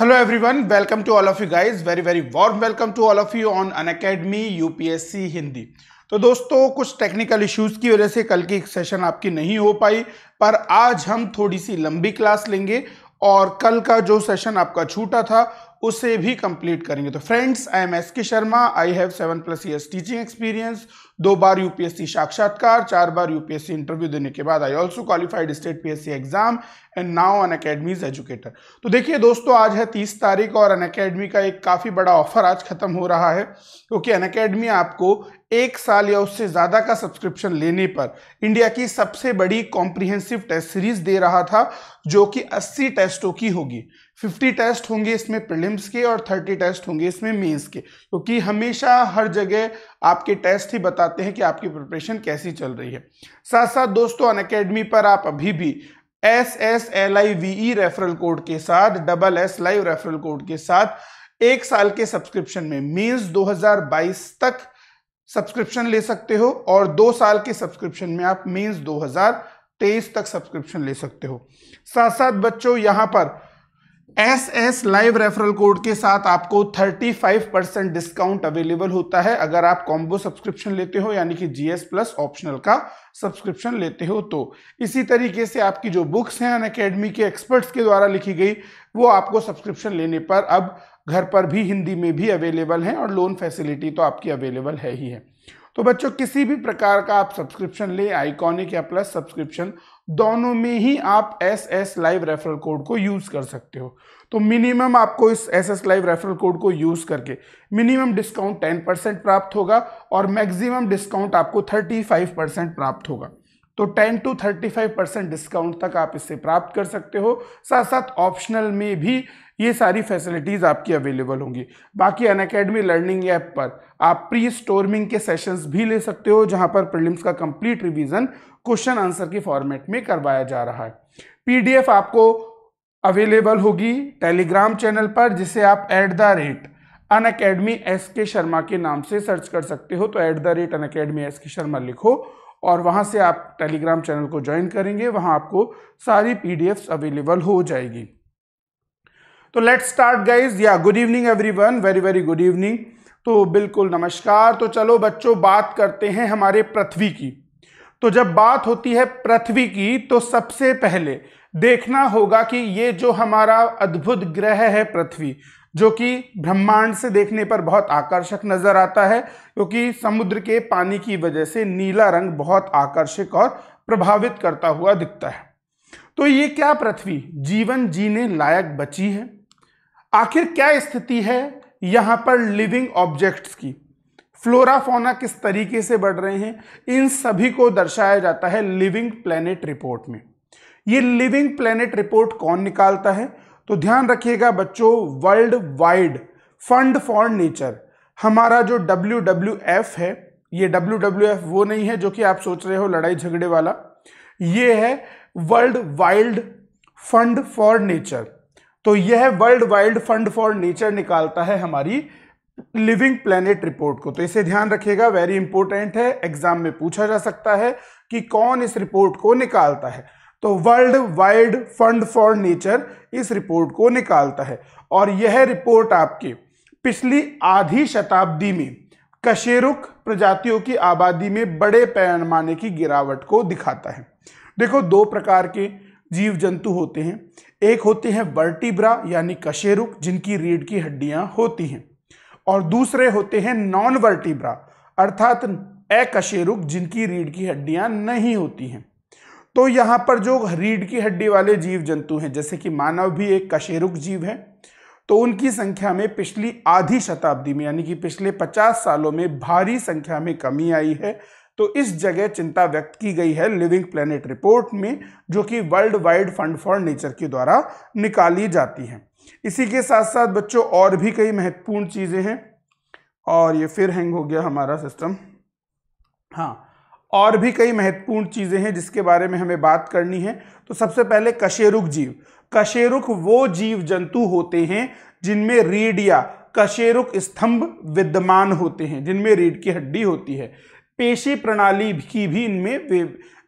Hello everyone welcome to all of you guys very very warm welcome to all of you on Unacademy U Hindi तो दोस्तों कुछ technical issues की वजह से कल की सेशन आपकी नहीं हो पाई पर आज हम थोड़ी सी लंबी क्लास लेंगे और कल का जो सेशन आपका छूटा था उसे भी कंप्लीट करेंगे तो friends I am S K Sharma I have seven plus years teaching experience दो बार यूपीएससी साक्षात्कार चार बार यूपीएससी इंटरव्यू देने के बाद I also qualified state PSC exam and now Unacademy's educator तो देखिए दोस्तों आज है तीस तारीख और अन अकेडमी का एक काफ़ी बड़ा ऑफर आज खत्म हो रहा है क्योंकि अन अकेडमी आपको एक साल या उससे ज़्यादा का सब्सक्रिप्शन लेने पर इंडिया की सबसे बड़ी कॉम्प्रिहेंसिव टेस्ट सीरीज दे रहा था जो कि अस्सी टेस्टों की होगी 50 टेस्ट होंगे इसमें प्रिलिम्स के और 30 टेस्ट होंगे इसमें मेंस के क्योंकि तो हमेशा हर जगह आपके टेस्ट ही बताते हैं कि आपकी प्रिपरेशन कैसी चल रही है साथ साथ दोस्तों अनकेडमी पर आप अभी भी S S L I V E referral code के साथ double S live referral code के साथ एक साल के सब्सक्रिप्शन में मीन्स 2022 तक सब्सक्रिप्शन ले सकते हो और दो साल के सब्सक्रिप्शन में आप मीन्स 2023 तक सब्सक्रिप्शन ले सकते हो साथ साथ बच्चों यहां पर S S live referral code के साथ आपको 35 परसेंट डिस्काउंट अवेलेबल होता है अगर आप कॉम्बो सब्सक्रिप्शन लेते हो यानी कि जीएस प्लस ऑप्शनल का सब्सक्रिप्शन लेते हो तो इसी तरीके से आपकी जो बुक्स हैं अन अकेडमी के एक्सपर्ट्स के द्वारा लिखी गई वो आपको सब्सक्रिप्शन लेने पर अब घर पर भी हिंदी में भी अवेलेबल हैं और लोन फैसिलिटी तो आपकी अवेलेबल है ही है तो बच्चों किसी भी प्रकार का आप सब्सक्रिप्शन लें आइकॉनिक या प्लस सब्सक्रिप्शन दोनों में ही आप S S live referral code को यूज कर सकते हो तो मिनिमम आपको इस S S live referral code को यूज करके मिनिमम डिस्काउंट 10 परसेंट प्राप्त होगा और मैक्सिमम डिस्काउंट आपको 35 परसेंट प्राप्त होगा तो 10 टू 35 परसेंट डिस्काउंट तक आप इससे प्राप्त कर सकते हो साथ साथ ऑप्शनल में भी ये सारी फैसिलिटीज़ आपकी अवेलेबल होंगी बाकी अन अकेडमी लर्निंग ऐप पर आप प्री स्टोरमिंग के सेशंस भी ले सकते हो जहां पर प्रिलिम्स का कंप्लीट रिवीजन क्वेश्चन आंसर के फॉर्मेट में करवाया जा रहा है पी आपको अवेलेबल होगी टेलीग्राम चैनल पर जिसे आप at the rate Unacademy S K Sharma के नाम से सर्च कर सकते हो तो at the rate Unacademy S K Sharma लिखो और वहाँ से आप टेलीग्राम चैनल को ज्वाइन करेंगे वहाँ आपको सारी पीडीएफ्स अवेलेबल हो जाएगी तो लेट स्टार्ट गाइज या good evening everyone very very good evening तो बिल्कुल नमस्कार तो चलो बच्चों बात करते हैं हमारे पृथ्वी की तो जब बात होती है पृथ्वी की तो सबसे पहले देखना होगा कि ये जो हमारा अद्भुत ग्रह है पृथ्वी जो कि ब्रह्मांड से देखने पर बहुत आकर्षक नज़र आता है क्योंकि समुद्र के पानी की वजह से नीला रंग बहुत आकर्षक और प्रभावित करता हुआ दिखता है तो ये क्या पृथ्वी जीवन जीने लायक बची है आखिर क्या स्थिति है यहाँ पर लिविंग ऑब्जेक्ट्स की फ्लोरा फोना किस तरीके से बढ़ रहे हैं इन सभी को दर्शाया जाता है लिविंग प्लेनेट रिपोर्ट में ये लिविंग प्लेनेट रिपोर्ट कौन निकालता है तो ध्यान रखिएगा बच्चों World Wide Fund for Nature हमारा जो डब्ल्यू डब्ल्यू एफ है ये डब्ल्यू डब्ल्यू एफ वो नहीं है जो कि आप सोच रहे हो लड़ाई झगड़े वाला ये है World Wild Fund for Nature तो यह World Wild Fund for Nature निकालता है हमारी लिविंग प्लेनेट रिपोर्ट को तो इसे ध्यान रखिएगा वेरी इंपॉर्टेंट है एग्जाम में पूछा जा सकता है कि कौन इस रिपोर्ट को निकालता है तो World Wide Fund for Nature इस रिपोर्ट को निकालता है और यह रिपोर्ट आपके पिछली आधी शताब्दी में कशेरुक प्रजातियों की आबादी में बड़े पैमाने की गिरावट को दिखाता है देखो दो प्रकार के जीव जंतु होते हैं एक होते हैं वर्टिब्रा यानी कशेरुक जिनकी रीढ़ की हड्डियां होती हैं और दूसरे होते हैं नॉन वर्टिब्रा अर्थात अकशेरुक जिनकी रीढ़ की हड्डियां नहीं होती हैं तो यहाँ पर जो रीढ़ की हड्डी वाले जीव जंतु हैं जैसे कि मानव भी एक कशेरुक जीव है तो उनकी संख्या में पिछली आधी शताब्दी में यानी कि पिछले 50 सालों में भारी संख्या में कमी आई है तो इस जगह चिंता व्यक्त की गई है लिविंग प्लेनेट रिपोर्ट में जो कि World Wide Fund for Nature के द्वारा निकाली जाती है इसी के साथ साथ बच्चों और भी कई महत्वपूर्ण चीज़ें हैं और ये फिर हैंग हो गया हमारा सिस्टम हाँ और भी कई महत्वपूर्ण चीज़ें हैं जिसके बारे में हमें बात करनी है तो सबसे पहले कशेरुक जीव कशेरुक वो जीव जंतु होते हैं जिनमें रीढ़ या कशेरुक स्तंभ विद्यमान होते हैं जिनमें रीढ़ की हड्डी होती है पेशी प्रणाली की भी इनमें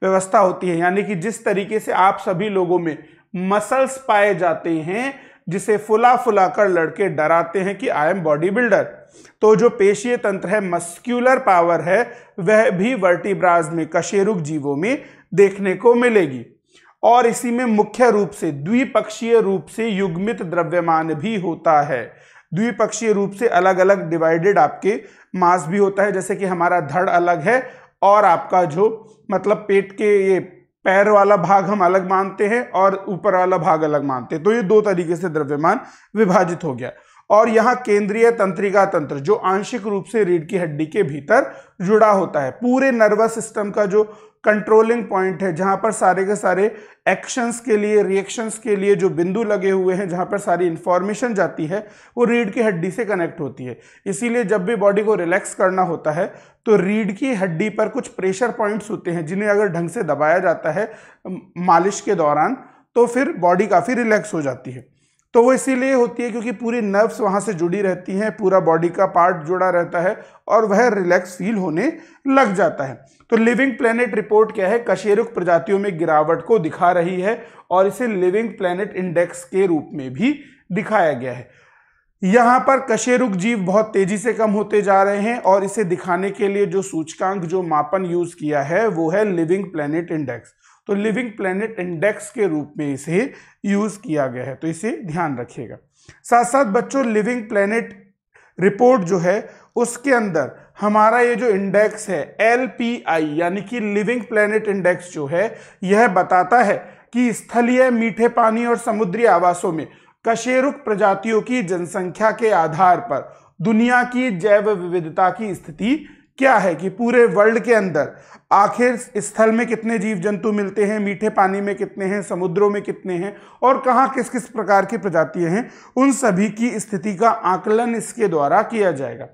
व्यवस्था होती है यानी कि जिस तरीके से आप सभी लोगों में मसल्स पाए जाते हैं जिसे फुला फुला कर लड़के डराते हैं कि आई एम बॉडी बिल्डर तो जो पेशीय तंत्र है मस्क्यूलर पावर है वह भी वर्टिब्राज में कशेरुक जीवों में देखने को मिलेगी और इसी में मुख्य रूप से द्विपक्षीय रूप से युग्मित द्रव्यमान भी होता है द्विपक्षीय रूप से अलग अलग डिवाइडेड आपके मास भी होता है जैसे कि हमारा धड़ अलग है और आपका जो मतलब पेट के ये पैर वाला भाग हम अलग मानते हैं और ऊपर वाला भाग अलग मानते हैं तो ये दो तरीके से द्रव्यमान विभाजित हो गया और यहाँ केंद्रीय तंत्रिका तंत्र जो आंशिक रूप से रीढ़ की हड्डी के भीतर जुड़ा होता है पूरे नर्वस सिस्टम का जो कंट्रोलिंग पॉइंट है जहाँ पर सारे के सारे एक्शंस के लिए रिएक्शंस के लिए जो बिंदु लगे हुए हैं जहाँ पर सारी इन्फॉर्मेशन जाती है वो रीढ़ की हड्डी से कनेक्ट होती है इसीलिए जब भी बॉडी को रिलैक्स करना होता है तो रीढ़ की हड्डी पर कुछ प्रेशर पॉइंट्स होते हैं जिन्हें अगर ढंग से दबाया जाता है मालिश के दौरान तो फिर बॉडी काफ़ी रिलैक्स हो जाती है तो वो इसीलिए होती है क्योंकि पूरी नर्व्स वहाँ से जुड़ी रहती हैं पूरा बॉडी का पार्ट जुड़ा रहता है और वह रिलैक्स फील होने लग जाता है तो लिविंग प्लेनेट रिपोर्ट क्या है कशेरुक प्रजातियों में गिरावट को दिखा रही है और इसे लिविंग प्लेनेट इंडेक्स के रूप में भी दिखाया गया है यहाँ पर कशेरुक जीव बहुत तेजी से कम होते जा रहे हैं और इसे दिखाने के लिए जो सूचकांक जो मापन यूज किया है वो है लिविंग प्लेनेट इंडेक्स तो लिविंग प्लेनेट इंडेक्स के रूप में इसे यूज किया गया है तो इसे ध्यान रखिएगा साथ साथ बच्चों लिविंग प्लेनेट रिपोर्ट जो है उसके अंदर हमारा ये जो इंडेक्स है एल यानी कि लिविंग प्लेनेट इंडेक्स जो है यह बताता है कि स्थलीय मीठे पानी और समुद्री आवासों में कशेरुक प्रजातियों की जनसंख्या के आधार पर दुनिया की जैव विविधता की स्थिति क्या है कि पूरे वर्ल्ड के अंदर आखिर स्थल में कितने जीव जंतु मिलते हैं मीठे पानी में कितने हैं समुद्रों में कितने हैं और कहाँ किस किस प्रकार की प्रजातियां हैं उन सभी की स्थिति का आकलन इसके द्वारा किया जाएगा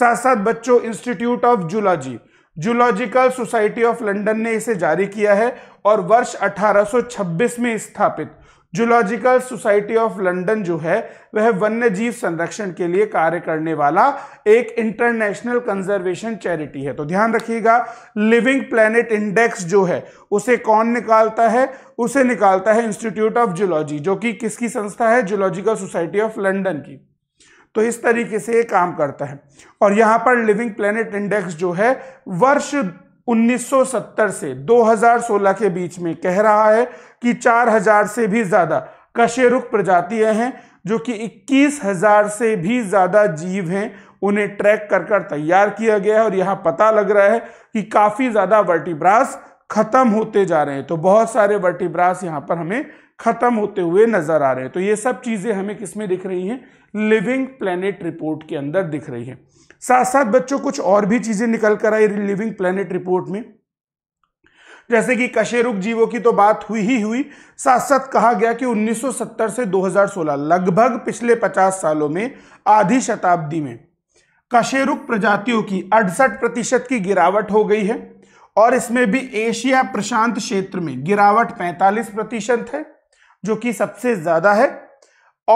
साथ साथ बच्चों Institute of Zoology Zoological Society of London ने इसे जारी किया है और वर्ष 1826 में स्थापित जूलॉजिकल सोसाइटी ऑफ लंदन जो है वह वन्य जीव संरक्षण के लिए कार्य करने वाला एक इंटरनेशनल कंजर्वेशन चैरिटी है तो ध्यान रखिएगा लिविंग प्लेनेट इंडेक्स जो है उसे कौन निकालता है उसे निकालता है इंस्टीट्यूट ऑफ जूलॉजी जो कि किसकी संस्था है जूलॉजिकल सोसाइटी ऑफ लंडन की तो इस तरीके से ये काम करता है और यहां पर लिविंग प्लेनेट इंडेक्स जो है वर्ष 1970 से 2016 के बीच में कह रहा है कि 4000 से भी ज़्यादा कशेरुक प्रजातियां हैं जो कि 21,000 से भी ज़्यादा जीव हैं उन्हें ट्रैक कर कर तैयार किया गया है और यहाँ पता लग रहा है कि काफ़ी ज़्यादा वर्टिब्रास खत्म होते जा रहे हैं तो बहुत सारे वर्टिब्रास यहाँ पर हमें खत्म होते हुए नज़र आ रहे हैं तो ये सब चीज़ें हमें किसमें दिख रही हैं लिविंग प्लेनेट रिपोर्ट के अंदर दिख रही है साथ साथ बच्चों कुछ और भी चीजें निकल कर आई लिविंग प्लेनेट रिपोर्ट में जैसे कि कशेरुक जीवों की तो बात हुई ही हुई साथ साथ कहा गया कि 1970 से 2016 लगभग पिछले 50 सालों में आधी शताब्दी में कशेरुक प्रजातियों की अड़सठ प्रतिशत की गिरावट हो गई है और इसमें भी एशिया प्रशांत क्षेत्र में गिरावट 45 प्रतिशत है जो कि सबसे ज्यादा है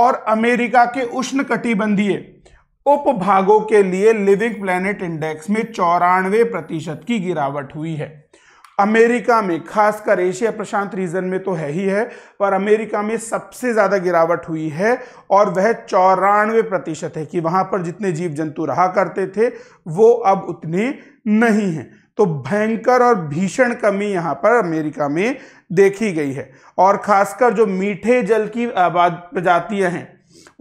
और अमेरिका के उष्ण कटिबंधीय उपभागों के लिए लिविंग प्लेनेट इंडेक्स में चौरानवे प्रतिशत की गिरावट हुई है अमेरिका में खासकर एशिया प्रशांत रीजन में तो है ही है पर अमेरिका में सबसे ज़्यादा गिरावट हुई है और वह चौरानवे प्रतिशत है कि वहां पर जितने जीव जंतु रहा करते थे वो अब उतने नहीं हैं तो भयंकर और भीषण कमी यहाँ पर अमेरिका में देखी गई है और खासकर जो मीठे जल की आबाद हैं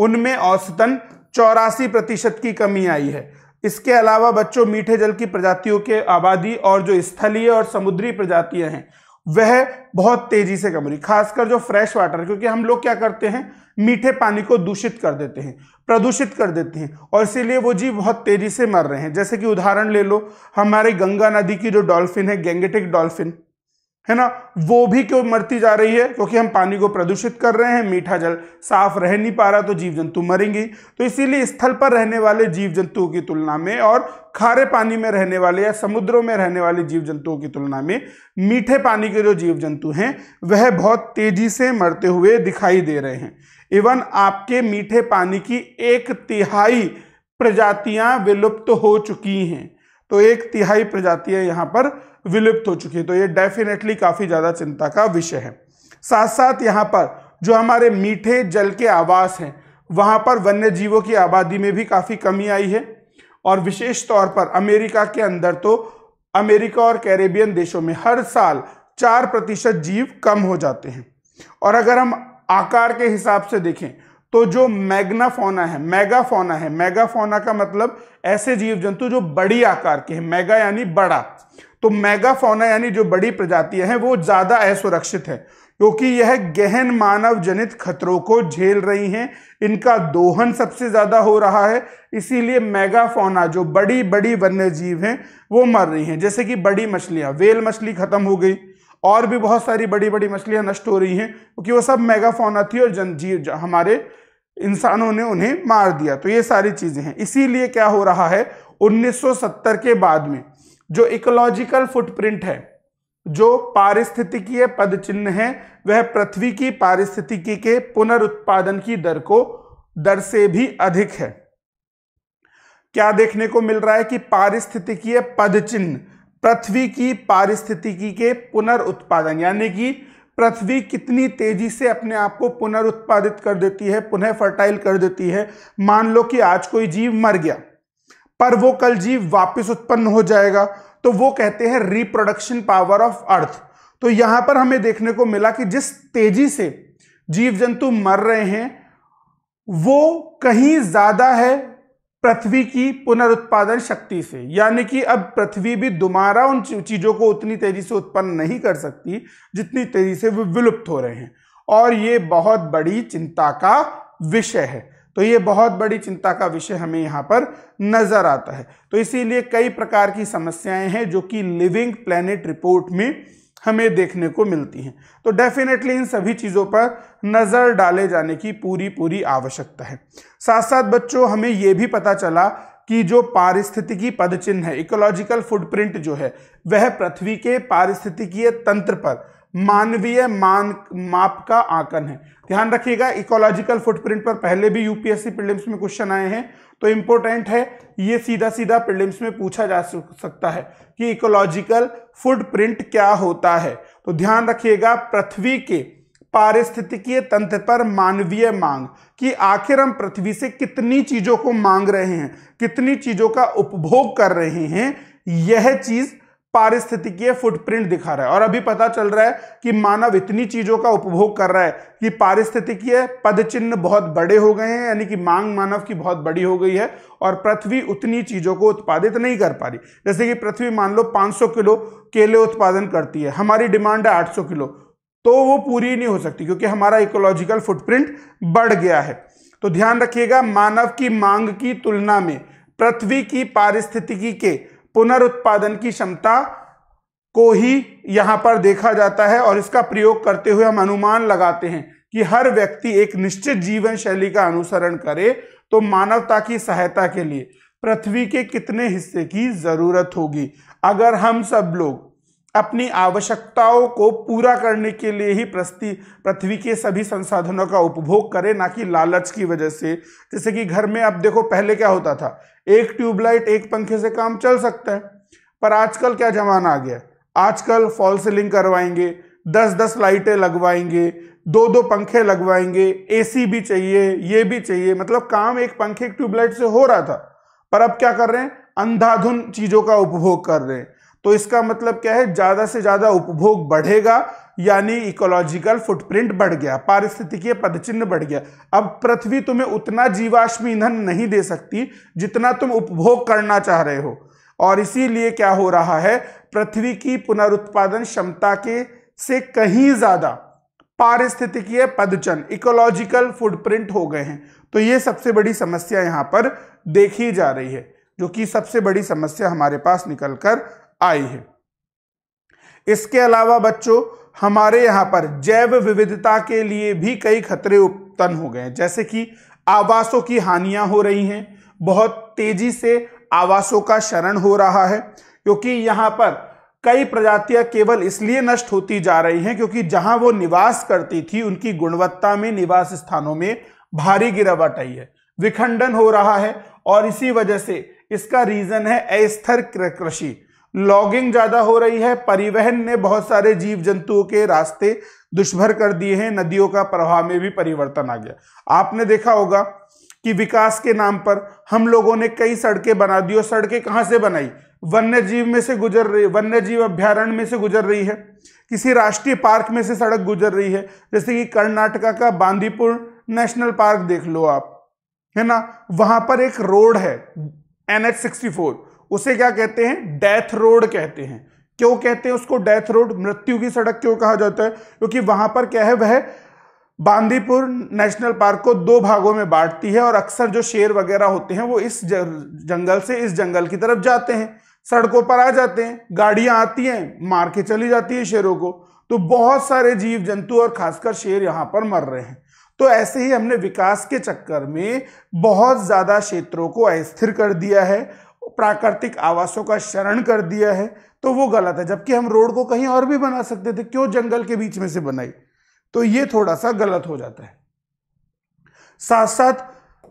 उनमें औसतन चौरासी प्रतिशत की कमी आई है इसके अलावा बच्चों मीठे जल की प्रजातियों के आबादी और जो स्थलीय और समुद्री प्रजातियां हैं वह बहुत तेजी से कम रही खासकर जो फ्रेश वाटर क्योंकि हम लोग क्या करते हैं मीठे पानी को दूषित कर देते हैं प्रदूषित कर देते हैं और इसीलिए वो जीव बहुत तेजी से मर रहे हैं जैसे कि उदाहरण ले लो हमारे गंगा नदी की जो डॉल्फिन है गैंगेटिक डॉल्फिन है ना वो भी क्यों मरती जा रही है क्योंकि हम पानी को प्रदूषित कर रहे हैं मीठा जल साफ रह नहीं पा रहा तो जीव जंतु मरेंगी तो इसीलिए स्थल पर रहने वाले जीव जंतुओं की तुलना में और खारे पानी में रहने वाले या समुद्रों में रहने वाले जीव जंतुओं की तुलना में मीठे पानी के जो जीव जंतु हैं वह बहुत तेजी से मरते हुए दिखाई दे रहे हैं इवन आपके मीठे पानी की एक तिहाई प्रजातियां विलुप्त हो चुकी हैं तो एक तिहाई प्रजातियां यहां पर विलुप्त हो चुकी है तो ये डेफिनेटली काफ़ी ज़्यादा चिंता का विषय है साथ साथ यहाँ पर जो हमारे मीठे जल के आवास हैं वहाँ पर वन्य जीवों की आबादी में भी काफ़ी कमी आई है और विशेष तौर पर अमेरिका के अंदर तो अमेरिका और कैरेबियन देशों में हर साल चार प्रतिशत जीव कम हो जाते हैं और अगर हम आकार के हिसाब से देखें तो जो मैग्नाफोना है मैगाफोना है मैगाफोना का मतलब ऐसे जीव जंतु जो बड़ी आकार के हैं मेगा यानी बड़ा तो मेगाफोना यानी जो बड़ी प्रजातियां हैं वो ज़्यादा असुरक्षित है क्योंकि यह गहन मानव जनित खतरों को झेल रही हैं इनका दोहन सबसे ज़्यादा हो रहा है इसीलिए मेगाफोना जो बड़ी बड़ी वन्य जीव हैं वो मर रही हैं जैसे कि बड़ी मछलियाँ वेल मछली ख़त्म हो गई और भी बहुत सारी बड़ी बड़ी मछलियाँ नष्ट हो रही हैं क्योंकि वो सब मेगाफोना थी और जनजीव हमारे इंसानों ने उन्हें मार दिया तो ये सारी चीज़ें हैं इसीलिए क्या हो रहा है 1970 के बाद में जो इकोलॉजिकल फुटप्रिंट है जो पारिस्थितिकीय पद चिन्ह है वह पृथ्वी की पारिस्थितिकी के पुनरुत्पादन की दर को दर से भी अधिक है क्या देखने को मिल रहा है कि पारिस्थितिकीय पद चिन्ह पृथ्वी की पारिस्थितिकी के पुनरुत्पादन यानी कि पृथ्वी कितनी तेजी से अपने आप को पुनरुत्पादित कर देती है पुनः फर्टाइल कर देती है मान लो कि आज कोई जीव मर गया पर वो कल जीव वापस उत्पन्न हो जाएगा तो वो कहते हैं रिप्रोडक्शन पावर ऑफ अर्थ तो यहां पर हमें देखने को मिला कि जिस तेजी से जीव जंतु मर रहे हैं वो कहीं ज्यादा है पृथ्वी की पुनरुत्पादन शक्ति से यानी कि अब पृथ्वी भी दोबारा उन चीज़ों को उतनी तेजी से उत्पन्न नहीं कर सकती जितनी तेजी से वो विलुप्त हो रहे हैं और ये बहुत बड़ी चिंता का विषय है तो ये बहुत बड़ी चिंता का विषय हमें यहाँ पर नज़र आता है तो इसीलिए कई प्रकार की समस्याएं हैं जो कि लिविंग प्लैनेट रिपोर्ट में हमें देखने को मिलती हैं तो डेफिनेटली इन सभी चीज़ों पर नज़र डाले जाने की पूरी पूरी आवश्यकता है साथ साथ बच्चों हमें ये भी पता चला कि जो पारिस्थितिकी पदचिन्ह है इकोलॉजिकल फुटप्रिंट जो है वह पृथ्वी के पारिस्थितिकीय तंत्र पर मानवीय मान माप का आंकन है ध्यान रखिएगा इकोलॉजिकल फुटप्रिंट पर पहले भी यूपीएससी प्रिलिम्स में क्वेश्चन आए हैं तो इंपॉर्टेंट है ये सीधा सीधा प्रिलिम्स में पूछा जा सकता है कि इकोलॉजिकल फुटप्रिंट क्या होता है तो ध्यान रखिएगा पृथ्वी के पारिस्थितिकीय तंत्र पर मानवीय मांग कि आखिर हम पृथ्वी से कितनी चीजों को मांग रहे हैं कितनी चीजों का उपभोग कर रहे हैं यह चीज पारिस्थितिकीय फुटप्रिंट दिखा रहा है और अभी पता चल रहा है कि मानव इतनी चीजों का उपभोग कर रहा है कि पारिस्थितिकीय पद चिन्ह बहुत बड़े हो गए हैं यानी कि मांग मानव की बहुत बड़ी हो गई है और पृथ्वी उतनी चीजों को उत्पादित नहीं कर पा रही जैसे कि पृथ्वी मान लो 500 किलो केले उत्पादन करती है हमारी डिमांड है आठ किलो तो वो पूरी नहीं हो सकती क्योंकि हमारा इकोलॉजिकल फुटप्रिंट बढ़ गया है तो ध्यान रखिएगा मानव की मांग की तुलना में पृथ्वी की पारिस्थितिकी के पुनरुत्पादन की क्षमता को ही यहां पर देखा जाता है और इसका प्रयोग करते हुए हम अनुमान लगाते हैं कि हर व्यक्ति एक निश्चित जीवन शैली का अनुसरण करे तो मानवता की सहायता के लिए पृथ्वी के कितने हिस्से की जरूरत होगी अगर हम सब लोग अपनी आवश्यकताओं को पूरा करने के लिए ही प्रस्ति पृथ्वी के सभी संसाधनों का उपभोग करें ना कि लालच की वजह से जैसे कि घर में आप देखो पहले क्या होता था एक ट्यूबलाइट एक पंखे से काम चल सकता है पर आजकल क्या जमाना आ गया आजकल फॉल सीलिंग करवाएंगे दस दस लाइटें लगवाएंगे दो दो पंखे लगवाएंगे एसी भी चाहिए ये भी चाहिए मतलब काम एक पंखे एक ट्यूबलाइट से हो रहा था पर अब क्या कर रहे हैं अंधाधुन चीज़ों का उपभोग कर रहे हैं तो इसका मतलब क्या है ज़्यादा से ज़्यादा उपभोग बढ़ेगा यानी इकोलॉजिकल फुटप्रिंट बढ़ गया पारिस्थितिकीय पदचिन्ह बढ़ गया अब पृथ्वी तुम्हें उतना जीवाश्म ईंधन नहीं दे सकती जितना तुम उपभोग करना चाह रहे हो और इसीलिए क्या हो रहा है पृथ्वी की पुनरुत्पादन क्षमता के से कहीं ज़्यादा पारिस्थितिकीय पदचन इकोलॉजिकल फुटप्रिंट हो गए हैं तो ये सबसे बड़ी समस्या यहाँ पर देखी जा रही है जो कि सबसे बड़ी समस्या हमारे पास निकल कर आई है इसके अलावा बच्चों हमारे यहां पर जैव विविधता के लिए भी कई खतरे उत्पन्न हो गए हैं जैसे कि आवासों की हानियां हो रही हैं बहुत तेजी से आवासों का शरण हो रहा है क्योंकि यहां पर कई प्रजातियां केवल इसलिए नष्ट होती जा रही हैं क्योंकि जहां वो निवास करती थी उनकी गुणवत्ता में निवास स्थानों में भारी गिरावट आई है विखंडन हो रहा है और इसी वजह से इसका रीजन है अस्थिर कृषि लॉगिंग ज़्यादा हो रही है परिवहन ने बहुत सारे जीव जंतुओं के रास्ते दुष्भर कर दिए हैं नदियों का प्रवाह में भी परिवर्तन आ गया आपने देखा होगा कि विकास के नाम पर हम लोगों ने कई सड़कें बना दी और सड़कें कहाँ से बनाई वन्य जीव में से गुजर रही वन्य जीव अभ्यारण्य में से गुजर रही है किसी राष्ट्रीय पार्क में से सड़क गुजर रही है जैसे कि कर्नाटका का बांदीपुर नेशनल पार्क देख लो आप है ना वहां पर एक रोड है एन एच सिक्सटी फोर उसे क्या कहते हैं डेथ रोड कहते हैं क्यों कहते हैं उसको डेथ रोड मृत्यु की सड़क क्यों कहा जाता है क्योंकि वहां पर क्या है वह बांदीपुर नेशनल पार्क को दो भागों में बांटती है और अक्सर जो शेर वगैरह होते हैं वो इस जंगल से इस जंगल की तरफ जाते हैं सड़कों पर आ जाते हैं गाड़ियां आती हैं मार के चली जाती है शेरों को तो बहुत सारे जीव जंतु और खासकर शेर यहाँ पर मर रहे हैं तो ऐसे ही हमने विकास के चक्कर में बहुत ज़्यादा क्षेत्रों को अस्थिर कर दिया है प्राकृतिक आवासों का शरण कर दिया है तो वो गलत है जबकि हम रोड को कहीं और भी बना सकते थे क्यों जंगल के बीच में से बनाई तो ये थोड़ा सा गलत हो जाता है साथ साथ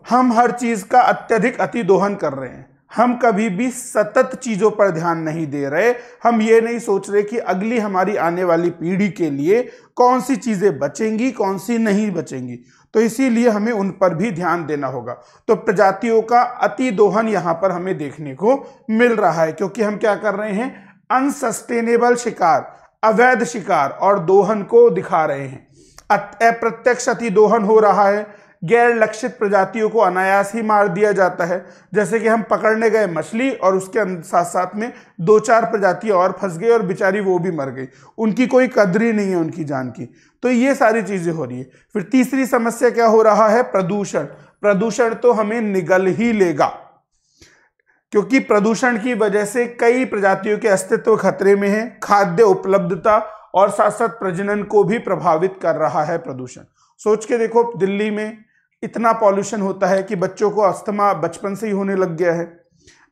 हम हर चीज का अत्यधिक अति दोहन कर रहे हैं हम कभी भी सतत चीजों पर ध्यान नहीं दे रहे हम ये नहीं सोच रहे कि अगली हमारी आने वाली पीढ़ी के लिए कौन सी चीजें बचेंगी कौन सी नहीं बचेंगी तो इसीलिए हमें उन पर भी ध्यान देना होगा तो प्रजातियों का अति दोहन यहाँ पर हमें देखने को मिल रहा है क्योंकि हम क्या कर रहे हैं अनसस्टेनेबल शिकार अवैध शिकार और दोहन को दिखा रहे हैं अप्रत्यक्ष अति दोहन हो रहा है गैर लक्षित प्रजातियों को अनायास ही मार दिया जाता है जैसे कि हम पकड़ने गए मछली और उसके साथ साथ में दो चार प्रजातियां और फंस गई और बेचारी वो भी मर गई उनकी कोई कदरी नहीं है उनकी जान की तो ये सारी चीजें हो रही है फिर तीसरी समस्या क्या हो रहा है प्रदूषण प्रदूषण तो हमें निगल ही लेगा क्योंकि प्रदूषण की वजह से कई प्रजातियों के अस्तित्व खतरे में है खाद्य उपलब्धता और साथ साथ प्रजनन को भी प्रभावित कर रहा है प्रदूषण सोच के देखो दिल्ली में इतना पॉल्यूशन होता है कि बच्चों को अस्थमा बचपन से ही होने लग गया है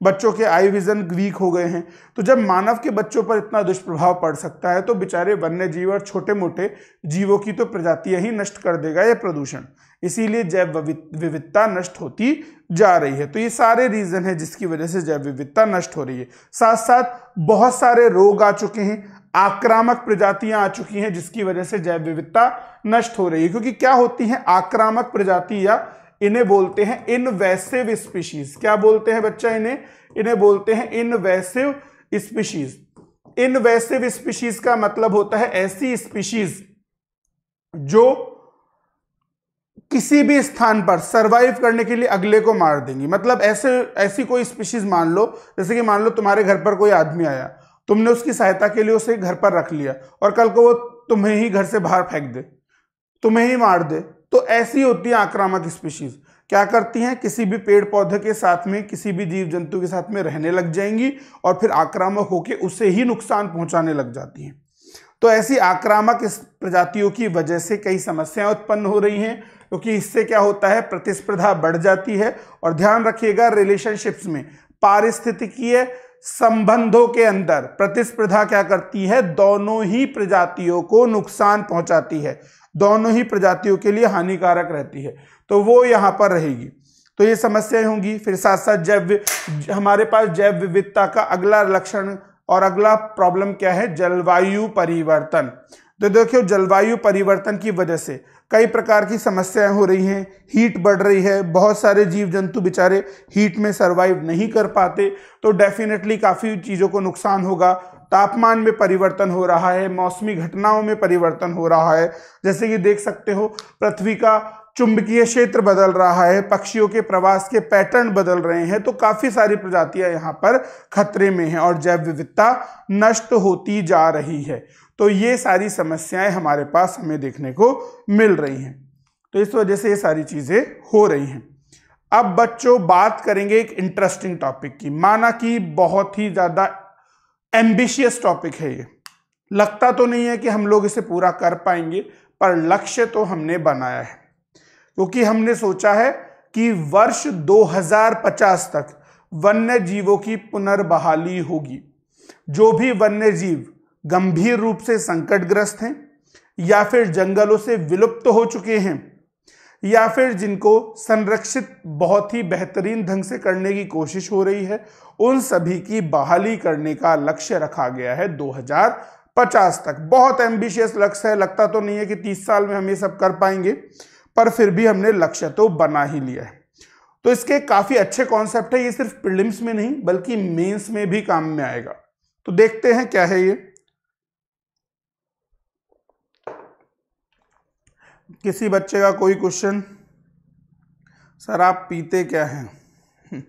बच्चों के आई विज़न वीक हो गए हैं तो जब मानव के बच्चों पर इतना दुष्प्रभाव पड़ सकता है तो बेचारे वन्य जीव और छोटे मोटे जीवों की तो प्रजातियां ही नष्ट कर देगा यह प्रदूषण इसीलिए जैव विविधता नष्ट होती जा रही है तो ये सारे रीज़न है जिसकी वजह से जैव विविधता नष्ट हो रही है साथ साथ बहुत सारे रोग आ चुके हैं आक्रामक प्रजातियां आ चुकी हैं जिसकी वजह से जैव विविधता नष्ट हो रही है क्योंकि क्या होती है आक्रामक प्रजाति या इन्हें बोलते हैं इनवेसिव स्पीशीज क्या बोलते हैं बच्चा इन्हें इन्हें बोलते हैं इनवेसिव स्पीशीज इनवेसिव स्पीशीज का मतलब होता है ऐसी स्पीशीज जो किसी भी स्थान पर सरवाइव करने के लिए अगले को मार देंगी मतलब ऐसे ऐसी कोई स्पीशीज मान लो जैसे कि मान लो तुम्हारे घर पर कोई आदमी आया तुमने उसकी सहायता के लिए उसे घर पर रख लिया और कल को वो तुम्हें ही घर से बाहर फेंक दे तुम्हें ही मार दे तो ऐसी होती है आक्रामक स्पीशीज क्या करती हैं किसी भी पेड़ पौधे के साथ में किसी भी जीव जंतु के साथ में रहने लग जाएंगी और फिर आक्रामक होकर उसे ही नुकसान पहुंचाने लग जाती हैं तो ऐसी आक्रामक प्रजातियों की वजह से कई समस्याएं उत्पन्न हो रही हैं क्योंकि तो इससे क्या होता है प्रतिस्पर्धा बढ़ जाती है और ध्यान रखिएगा रिलेशनशिप्स में पारिस्थितिकीय संबंधों के अंदर प्रतिस्पर्धा क्या करती है दोनों ही प्रजातियों को नुकसान पहुंचाती है दोनों ही प्रजातियों के लिए हानिकारक रहती है तो वो यहाँ पर रहेगी तो ये समस्याएं होंगी फिर साथ साथ जैव हमारे पास जैव विविधता का अगला लक्षण और अगला प्रॉब्लम क्या है जलवायु परिवर्तन तो देखियो जलवायु परिवर्तन की वजह से कई प्रकार की समस्याएं हो रही हैं हीट बढ़ रही है बहुत सारे जीव जंतु बेचारे हीट में सरवाइव नहीं कर पाते तो डेफिनेटली काफ़ी चीज़ों को नुकसान होगा तापमान में परिवर्तन हो रहा है मौसमी घटनाओं में परिवर्तन हो रहा है जैसे कि देख सकते हो पृथ्वी का चुंबकीय क्षेत्र बदल रहा है पक्षियों के प्रवास के पैटर्न बदल रहे हैं तो काफ़ी सारी प्रजातियां यहाँ पर खतरे में हैं और जैव विविधता नष्ट होती जा रही है तो ये सारी समस्याएं हमारे पास हमें देखने को मिल रही हैं तो इस वजह से ये सारी चीज़ें हो रही हैं अब बच्चों बात करेंगे एक इंटरेस्टिंग टॉपिक की माना कि बहुत ही ज़्यादा एम्बिशियस टॉपिक है ये लगता तो नहीं है कि हम लोग इसे पूरा कर पाएंगे पर लक्ष्य तो हमने बनाया है क्योंकि तो हमने सोचा है कि वर्ष 2050 तक वन्य जीवों की पुनर्बहाली होगी जो भी वन्य जीव गंभीर रूप से संकटग्रस्त हैं या फिर जंगलों से विलुप्त तो हो चुके हैं या फिर जिनको संरक्षित बहुत ही बेहतरीन ढंग से करने की कोशिश हो रही है उन सभी की बहाली करने का लक्ष्य रखा गया है 2050 तक बहुत एम्बिशियस लक्ष्य है लगता तो नहीं है कि 30 साल में हम ये सब कर पाएंगे पर फिर भी हमने लक्ष्य तो बना ही लिया है तो इसके काफी अच्छे कॉन्सेप्ट है ये सिर्फ प्रिलिम्स में नहीं बल्कि मेन्स में भी काम में आएगा तो देखते हैं क्या है ये किसी बच्चे का कोई क्वेश्चन सर आप पीते क्या हैं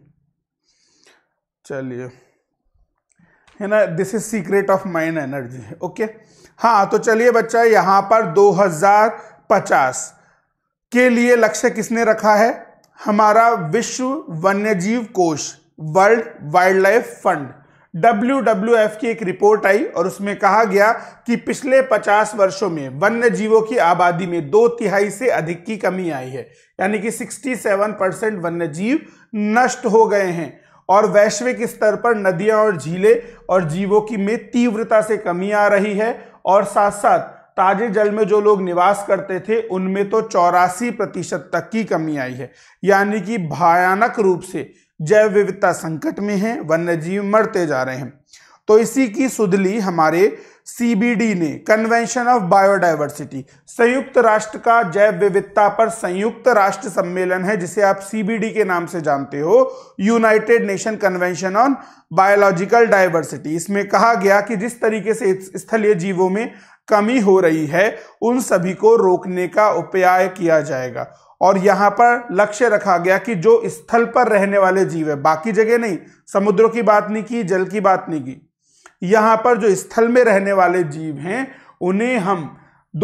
चलिए है ना this is secret of mind energy okay हाँ तो चलिए बच्चा यहां पर 2050 के लिए लक्ष्य किसने रखा है हमारा विश्व वन्यजीव कोष World Wild Life Fund W की एक रिपोर्ट आई और उसमें कहा गया कि पिछले 50 वर्षों में वन्य जीवों की आबादी में दो तिहाई से अधिक की कमी आई है यानी कि 67 परसेंट वन्य जीव नष्ट हो गए हैं और वैश्विक स्तर पर नदियां और झीलें और जीवों की में तीव्रता से कमी आ रही है और साथ साथ ताजे जल में जो लोग निवास करते थे उनमें तो चौरासी प्रतिशत तक की कमी आई है यानी कि भयानक रूप से जैव विविधता संकट में है वन्य जीव मरते जा रहे हैं तो इसी की सुधली हमारे सीबीडी ने कन्वेंशन ऑफ बायोडाइवर्सिटी संयुक्त राष्ट्र का जैव विविधता पर संयुक्त राष्ट्र सम्मेलन है जिसे आप सीबीडी के नाम से जानते हो United Nation Convention on Biological Diversity इसमें कहा गया कि जिस तरीके से स्थलीय जीवों में कमी हो रही है उन सभी को रोकने का उपाय किया जाएगा और यहाँ पर लक्ष्य रखा गया कि जो स्थल पर रहने वाले जीव है बाकी जगह नहीं समुद्रों की बात नहीं की जल की बात नहीं की यहाँ पर जो स्थल में रहने वाले जीव हैं उन्हें हम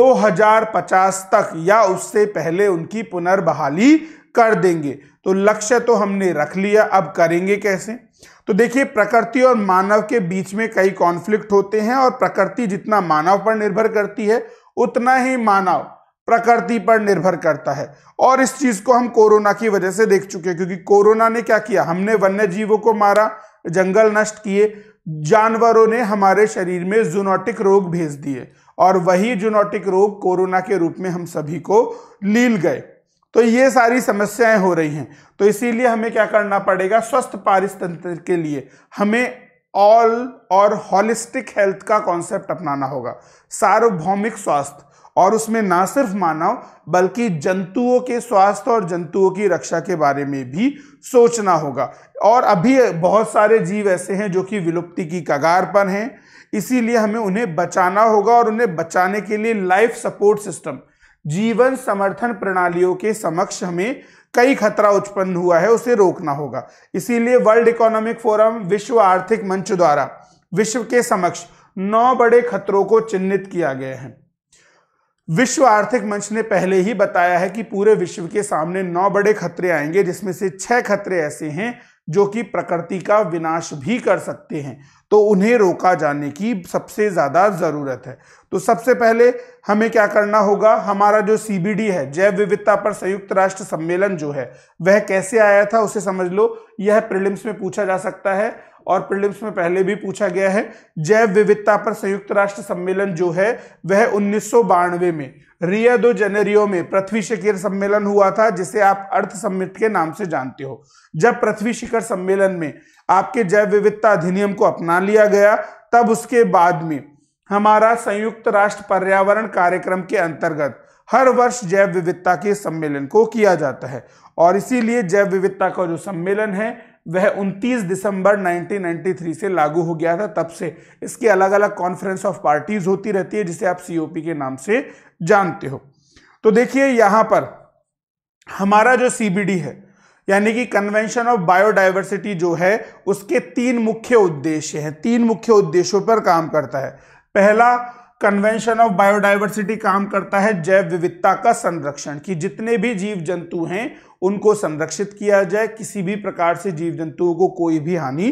2050 तक या उससे पहले उनकी पुनर्बहाली कर देंगे तो लक्ष्य तो हमने रख लिया अब करेंगे कैसे तो देखिए प्रकृति और मानव के बीच में कई कॉन्फ्लिक्ट होते हैं और प्रकृति जितना मानव पर निर्भर करती है उतना ही मानव प्रकृति पर निर्भर करता है और इस चीज को हम कोरोना की वजह से देख चुके हैं क्योंकि कोरोना ने क्या किया हमने वन्य जीवों को मारा जंगल नष्ट किए जानवरों ने हमारे शरीर में जूनोटिक रोग भेज दिए और वही जूनोटिक रोग कोरोना के रूप में हम सभी को लील गए तो ये सारी समस्याएं हो रही हैं तो इसीलिए हमें क्या करना पड़ेगा स्वस्थ पारिस्तंत्र के लिए हमें ऑल और हॉलिस्टिक हेल्थ का कॉन्सेप्ट अपनाना होगा सार्वभौमिक स्वास्थ्य और उसमें ना सिर्फ मानव बल्कि जंतुओं के स्वास्थ्य और जंतुओं की रक्षा के बारे में भी सोचना होगा और अभी बहुत सारे जीव ऐसे हैं जो कि विलुप्ति की कगार पर हैं इसीलिए हमें उन्हें बचाना होगा और उन्हें बचाने के लिए लाइफ सपोर्ट सिस्टम जीवन समर्थन प्रणालियों के समक्ष हमें कई खतरा उत्पन्न हुआ है उसे रोकना होगा इसीलिए वर्ल्ड इकोनॉमिक फोरम विश्व आर्थिक मंच द्वारा विश्व के समक्ष नौ बड़े खतरों को चिन्हित किया गया है विश्व आर्थिक मंच ने पहले ही बताया है कि पूरे विश्व के सामने नौ बड़े खतरे आएंगे जिसमें से छह खतरे ऐसे हैं जो कि प्रकृति का विनाश भी कर सकते हैं तो उन्हें रोका जाने की सबसे ज़्यादा ज़रूरत है तो सबसे पहले हमें क्या करना होगा हमारा जो सीबीडी है जैव विविधता पर संयुक्त राष्ट्र सम्मेलन जो है वह कैसे आया था उसे समझ लो यह प्रिलिम्स में पूछा जा सकता है और प्रिलिम्स में पहले भी पूछा गया है जैव विविधता पर संयुक्त राष्ट्र सम्मेलन जो है वह उन्नीस में रिया दो जनरियो में पृथ्वी शिखर सम्मेलन हुआ था जिसे आप अर्थ समिट के नाम से जानते हो जब पृथ्वी शिखर सम्मेलन में आपके जैव विविधता अधिनियम को अपना लिया गया तब उसके बाद में हमारा संयुक्त राष्ट्र पर्यावरण कार्यक्रम के अंतर्गत हर वर्ष जैव विविधता के सम्मेलन को किया जाता है और इसीलिए जैव विविधता का जो सम्मेलन है वह 29 दिसंबर 1993 से लागू हो गया था तब से इसके अलग अलग कॉन्फ्रेंस ऑफ पार्टीज होती रहती है जिसे आप सीओपी के नाम से जानते हो तो देखिए यहां पर हमारा जो सीबीडी है यानी कि कन्वेंशन ऑफ बायोडाइवर्सिटी जो है उसके तीन मुख्य उद्देश्य हैं तीन मुख्य उद्देश्यों पर काम करता है पहला कन्वेंशन ऑफ बायोडाइवर्सिटी काम करता है जैव विविधता का संरक्षण कि जितने भी जीव जंतु हैं उनको संरक्षित किया जाए किसी भी प्रकार से जीव जंतुओं को कोई भी हानि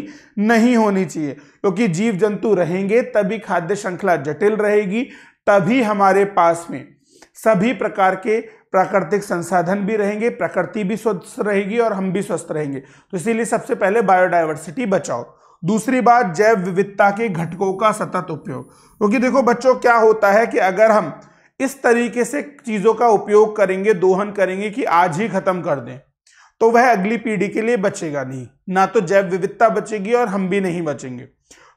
नहीं होनी चाहिए क्योंकि जीव जंतु रहेंगे तभी खाद्य श्रृंखला जटिल रहेगी तभी हमारे पास में सभी प्रकार के प्राकृतिक संसाधन भी रहेंगे प्रकृति भी स्वस्थ रहेगी और हम भी स्वस्थ रहेंगे तो इसीलिए सबसे पहले बायोडाइवर्सिटी बचाओ दूसरी बात जैव विविधता के घटकों का सतत उपयोग क्योंकि तो देखो बच्चों क्या होता है कि अगर हम इस तरीके से चीज़ों का उपयोग करेंगे दोहन करेंगे कि आज ही खत्म कर दें तो वह अगली पीढ़ी के लिए बचेगा नहीं ना तो जैव विविधता बचेगी और हम भी नहीं बचेंगे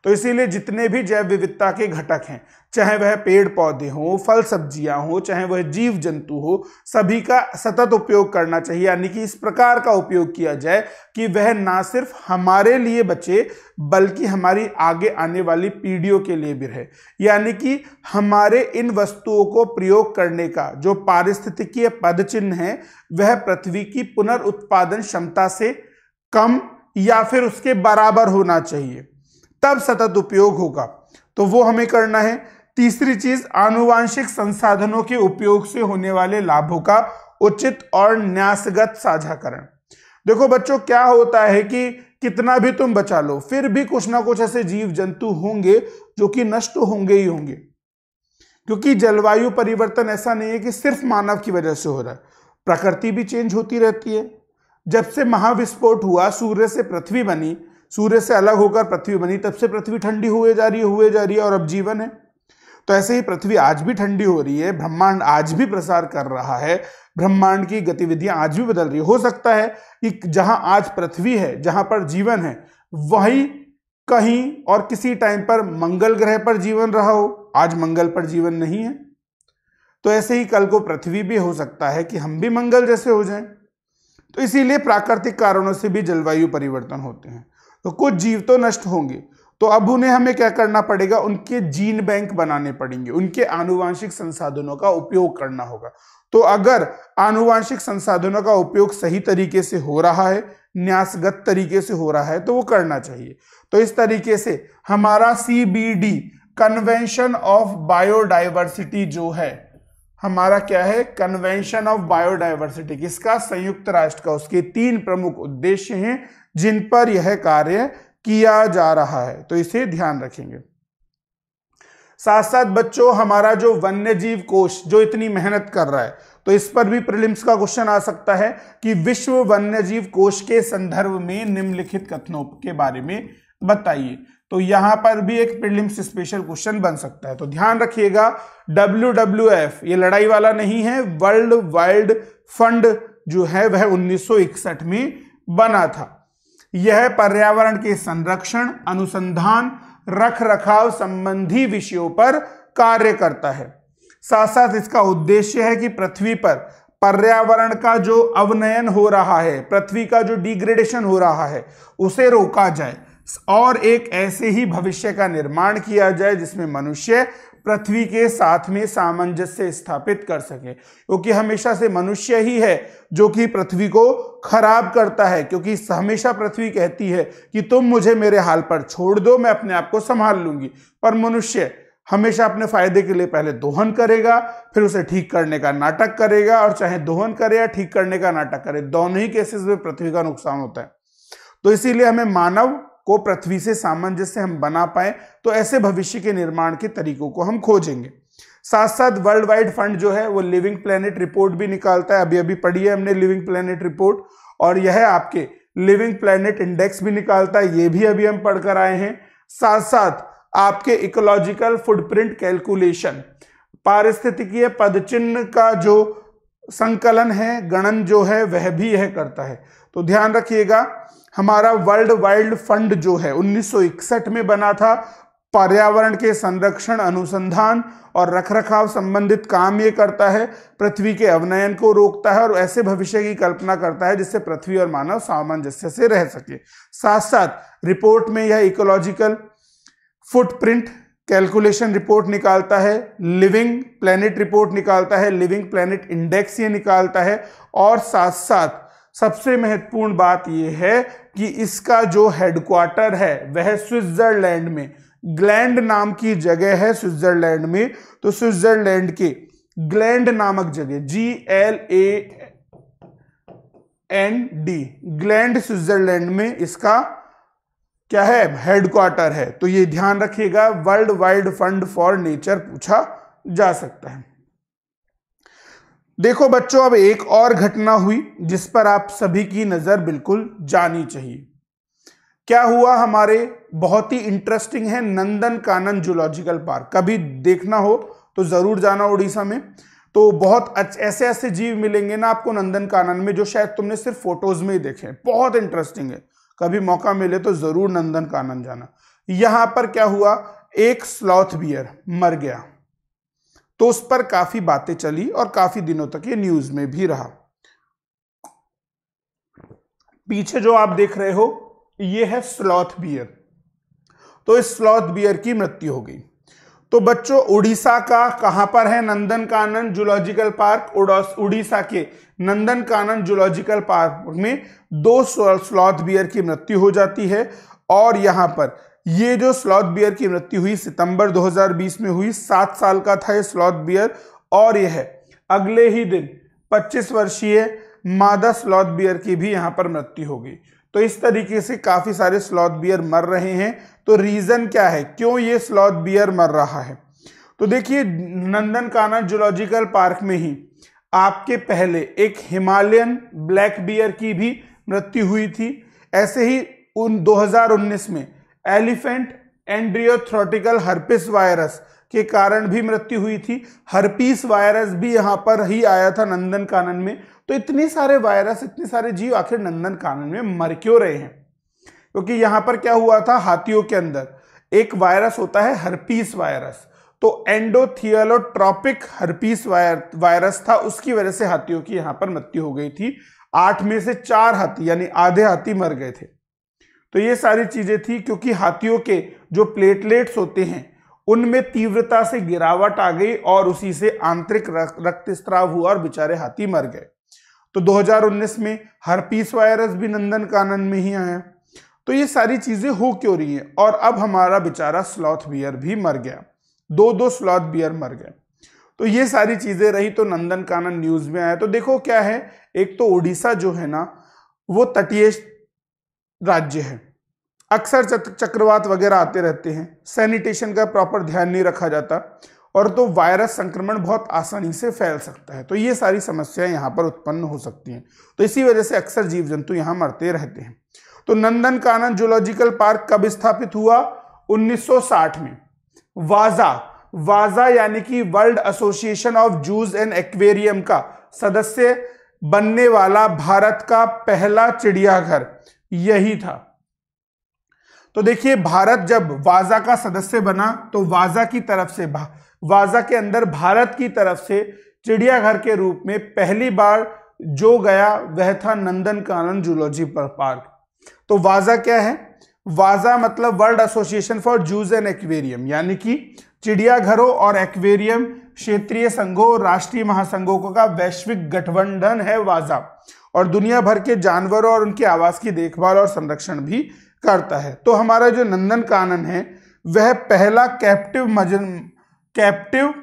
तो इसीलिए जितने भी जैव विविधता के घटक हैं चाहे वह पेड़ पौधे हों फल सब्जियां हों चाहे वह जीव जंतु हो सभी का सतत उपयोग करना चाहिए यानी कि इस प्रकार का उपयोग किया जाए कि वह ना सिर्फ हमारे लिए बचे बल्कि हमारी आगे आने वाली पीढ़ियों के लिए भी रहे यानी कि हमारे इन वस्तुओं को प्रयोग करने का जो पारिस्थितिकीय पद चिन्ह है वह पृथ्वी की पुनर्उत्पादन क्षमता से कम या फिर उसके बराबर होना चाहिए तब सतत उपयोग होगा तो वो हमें करना है तीसरी चीज आनुवांशिक संसाधनों के उपयोग से होने वाले लाभों का उचित और न्यासगत साझाकरण देखो बच्चों क्या होता है कि कितना भी तुम बचा लो फिर भी कुछ ना कुछ ऐसे जीव जंतु होंगे जो कि नष्ट होंगे ही होंगे क्योंकि जलवायु परिवर्तन ऐसा नहीं है कि सिर्फ मानव की वजह से हो रहा है प्रकृति भी चेंज होती रहती है जब से महाविस्फोट हुआ सूर्य से पृथ्वी बनी सूर्य से अलग होकर पृथ्वी बनी तब से पृथ्वी ठंडी हुए जा रही है हुए जा रही है और अब जीवन है तो ऐसे ही पृथ्वी आज भी ठंडी हो रही है ब्रह्मांड आज भी प्रसार कर रहा है ब्रह्मांड की गतिविधियां आज भी बदल रही है हो सकता है कि जहां आज पृथ्वी है जहां पर जीवन है वही कहीं और किसी टाइम पर मंगल ग्रह पर जीवन रहा हो आज मंगल पर जीवन नहीं है तो ऐसे ही कल को पृथ्वी भी हो सकता है कि हम भी मंगल जैसे हो जाएं तो इसीलिए प्राकृतिक कारणों से भी जलवायु परिवर्तन होते हैं तो कुछ जीव तो नष्ट होंगे तो अब उन्हें हमें क्या करना पड़ेगा उनके जीन बैंक बनाने पड़ेंगे उनके आनुवांशिक संसाधनों का उपयोग करना होगा तो अगर आनुवांशिक संसाधनों का उपयोग सही तरीके से हो रहा है न्यासगत तरीके से हो रहा है तो वो करना चाहिए तो इस तरीके से हमारा C B D Convention of Biodiversity जो है हमारा क्या है कन्वेंशन ऑफ बायोडाइवर्सिटी किसका संयुक्त राष्ट्र का उसके तीन प्रमुख उद्देश्य हैं जिन पर यह कार्य किया जा रहा है तो इसे ध्यान रखेंगे साथ साथ बच्चों हमारा जो वन्य जीव कोष जो इतनी मेहनत कर रहा है तो इस पर भी प्रिलिम्स का क्वेश्चन आ सकता है कि विश्व वन्य जीव कोष के संदर्भ में निम्नलिखित कथनों के बारे में बताइए तो यहां पर भी एक प्रिलिम्स स्पेशल क्वेश्चन बन सकता है तो ध्यान रखिएगा डब्ल्यू डब्ल्यू एफ ये लड़ाई वाला नहीं है वर्ल्ड वाइल्ड फंड जो है वह उन्नीस में बना था यह पर्यावरण के संरक्षण अनुसंधान रख रखाव संबंधी विषयों पर कार्य करता है साथ साथ इसका उद्देश्य है कि पृथ्वी पर पर्यावरण का जो अवनयन हो रहा है पृथ्वी का जो डिग्रेडेशन हो रहा है उसे रोका जाए और एक ऐसे ही भविष्य का निर्माण किया जाए जिसमें मनुष्य पृथ्वी के साथ में सामंजस्य स्थापित कर सके क्योंकि हमेशा से मनुष्य ही है जो कि पृथ्वी को खराब करता है क्योंकि हमेशा पृथ्वी कहती है कि तुम मुझे मेरे हाल पर छोड़ दो मैं अपने आप को संभाल लूंगी पर मनुष्य हमेशा अपने फायदे के लिए पहले दोहन करेगा फिर उसे ठीक करने का नाटक करेगा और चाहे दोहन करे या ठीक करने का नाटक करे दोनों ही केसेस में पृथ्वी का नुकसान होता है तो इसीलिए हमें मानव को पृथ्वी से सामंजस्य हम बना पाए तो ऐसे भविष्य के निर्माण के तरीकों को हम खोजेंगे साथ साथ वर्ल्ड वाइड फंड जो है वो लिविंग प्लेनेट रिपोर्ट भी निकालता है अभी अभी पढ़ी है हमने लिविंग प्लेनेट रिपोर्ट और यह आपके लिविंग प्लेनेट इंडेक्स भी निकालता है ये भी अभी हम पढ़कर आए हैं साथ साथ आपके इकोलॉजिकल फुटप्रिंट कैलकुलेशन पारिस्थितिकीय पदचिन्ह का जो संकलन है गणन जो है वह भी यह करता है तो ध्यान रखिएगा हमारा वर्ल्ड वाइल्ड फंड जो है 1961 में बना था पर्यावरण के संरक्षण अनुसंधान और रखरखाव संबंधित काम ये करता है पृथ्वी के अवनयन को रोकता है और ऐसे भविष्य की कल्पना करता है जिससे पृथ्वी और मानव सामंजस्य से रह सके साथ साथ रिपोर्ट में यह इकोलॉजिकल फुटप्रिंट कैलकुलेशन रिपोर्ट निकालता है लिविंग प्लैनेट रिपोर्ट निकालता है लिविंग प्लैनेट इंडेक्स ये निकालता है और साथ साथ सबसे महत्वपूर्ण बात यह है कि इसका जो हेडक्वार्टर है वह स्विट्जरलैंड में ग्लैंड नाम की जगह है स्विट्जरलैंड में तो स्विट्जरलैंड के ग्लैंड नामक जगह G L A N D Gland Switzerland में इसका क्या है हेडक्वार्टर है तो ये ध्यान रखिएगा World Wide Fund for Nature पूछा जा सकता है देखो बच्चों अब एक और घटना हुई जिस पर आप सभी की नज़र बिल्कुल जानी चाहिए क्या हुआ हमारे बहुत ही इंटरेस्टिंग है नंदन कानन जूलॉजिकल पार्क कभी देखना हो तो ज़रूर जाना उड़ीसा में तो बहुत ऐसे ऐसे जीव मिलेंगे ना आपको नंदन कानन में जो शायद तुमने सिर्फ फोटोज में ही देखे बहुत इंटरेस्टिंग है कभी मौका मिले तो ज़रूर नंदन कानन जाना यहां पर क्या हुआ एक स्लॉथ बियर मर गया तो उस पर काफी बातें चली और काफी दिनों तक ये न्यूज में भी रहा पीछे जो आप देख रहे हो ये है स्लॉथ बियर तो इस स्लॉथ बियर की मृत्यु हो गई तो बच्चों उड़ीसा का कहां पर है नंदन कानन जूलॉजिकल पार्क उड़ीसा के नंदन कानन जूलॉजिकल पार्क में दो स्लॉथ बियर की मृत्यु हो जाती है और यहां पर ये जो स्लॉथ बियर की मृत्यु हुई सितंबर 2020 में हुई सात साल का था ये स्लॉथ बियर और यह अगले ही दिन 25 वर्षीय मादा स्लॉथ बियर की भी यहाँ पर मृत्यु होगी तो इस तरीके से काफ़ी सारे स्लॉथ बियर मर रहे हैं तो रीज़न क्या है क्यों ये स्लॉथ बियर मर रहा है तो देखिए नंदनकाना जूलॉजिकल पार्क में ही आपके पहले एक हिमालयन ब्लैक बियर की भी मृत्यु हुई थी ऐसे ही उन 2019 में एलिफेंट एंड्रियोथ्रोटिकल हर्पिस वायरस के कारण भी मृत्यु हुई थी हर्पीस वायरस भी यहाँ पर ही आया था नंदन कानन में तो इतने सारे वायरस इतने सारे जीव आखिर नंदन कानन में मर क्यों रहे हैं क्योंकि तो यहाँ पर क्या हुआ था हाथियों के अंदर एक वायरस होता है हर्पीस वायरस तो एंडोथियलोट्रॉपिक हर्पीस वायर वायरस था उसकी वजह से हाथियों की यहाँ पर मृत्यु हो गई थी आठ में से चार हाथी यानी आधे हाथी मर गए थे तो ये सारी चीज़ें थी क्योंकि हाथियों के जो प्लेटलेट्स होते हैं उनमें तीव्रता से गिरावट आ गई और उसी से आंतरिक रक्त स्त्राव हुआ और बेचारे हाथी मर गए तो 2019 में हरपीस वायरस भी नंदन कानन में ही आया तो ये सारी चीज़ें हो क्यों रही हैं और अब हमारा बेचारा स्लॉथ बियर भी मर गया दो दो स्लॉथ बियर मर गए तो ये सारी चीज़ें रही तो नंदन कानन न्यूज़ में आया तो देखो क्या है एक तो उड़ीसा जो है ना वो तटीय राज्य है अक्सर चक्रवात वगैरह आते रहते हैं सैनिटेशन का प्रॉपर ध्यान नहीं रखा जाता और तो वायरस संक्रमण बहुत आसानी से फैल सकता है तो ये सारी समस्याएं यहाँ पर उत्पन्न हो सकती हैं तो इसी वजह से अक्सर जीव जंतु यहाँ मरते रहते हैं तो नंदन कानन जूलॉजिकल पार्क कब स्थापित हुआ 1960 में वाजा वाजा यानी कि world association of जूज and aquarium का सदस्य बनने वाला भारत का पहला चिड़ियाघर यही था तो देखिए भारत जब वाजा का सदस्य बना तो वाजा की तरफ से वाजा के अंदर भारत की तरफ से चिड़ियाघर के रूप में पहली बार जो गया वह था नंदन कानन जूलॉजी पार्क तो वाजा क्या है वाजा मतलब World Association for Zoos and Aquarium यानी कि चिड़ियाघरों और एक्वेरियम क्षेत्रीय संघों राष्ट्रीय महासंघों का वैश्विक गठबंधन है वाजा और दुनिया भर के जानवरों और उनके आवास की देखभाल और संरक्षण भी करता है तो हमारा जो नंदन कानन है वह पहला कैप्टिव मजन कैप्टिव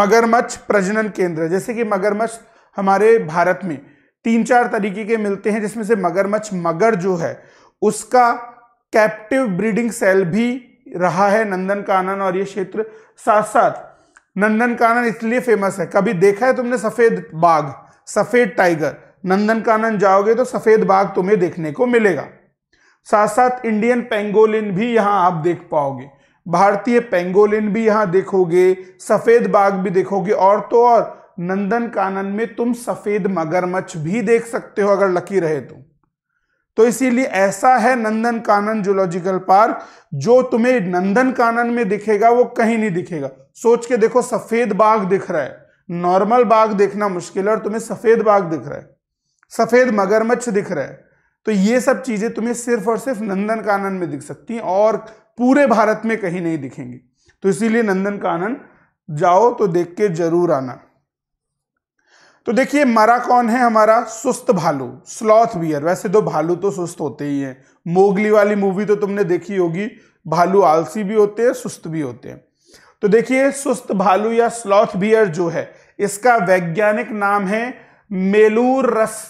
मगरमच्छ प्रजनन केंद्र जैसे कि मगरमच्छ हमारे भारत में तीन चार तरीके के मिलते हैं जिसमें से मगरमच्छ मगर जो है उसका कैप्टिव ब्रीडिंग सेल भी रहा है नंदन कानन और ये क्षेत्र साथ साथ नंदन कानन इसलिए फेमस है कभी देखा है तुमने सफेद बाघ सफेद टाइगर नंदनकानन जाओगे तो सफेद बाघ तुम्हें देखने को मिलेगा साथ साथ इंडियन पेंगोलिन भी यहां आप देख पाओगे भारतीय पेंगोलिन भी यहां देखोगे सफेद बाघ भी देखोगे और तो और नंदन कानन में तुम सफेद मगरमच्छ भी देख सकते हो अगर लकी रहे तो तो इसीलिए ऐसा है नंदन कानन जूलॉजिकल पार्क जो तुम्हें नंदन कानन में दिखेगा वो कहीं नहीं दिखेगा सोच के देखो सफेद बाघ दिख रहा है नॉर्मल बाघ देखना मुश्किल है और तुम्हें सफेद बाघ दिख रहा है सफ़ेद मगरमच्छ दिख रहा है तो ये सब चीज़ें तुम्हें सिर्फ और सिर्फ नंदन कानन में दिख सकती हैं और पूरे भारत में कहीं नहीं दिखेंगी तो इसीलिए नंदन कानन जाओ तो देख के जरूर आना तो देखिए मरा कौन है हमारा सुस्त भालू स्लॉथ बियर वैसे तो भालू तो सुस्त होते ही हैं मोगली वाली मूवी तो तुमने देखी होगी भालू आलसी भी होते हैं सुस्त भी होते हैं तो देखिए सुस्त भालू या स्लॉथ बियर जो है इसका वैज्ञानिक नाम है मेलूर रस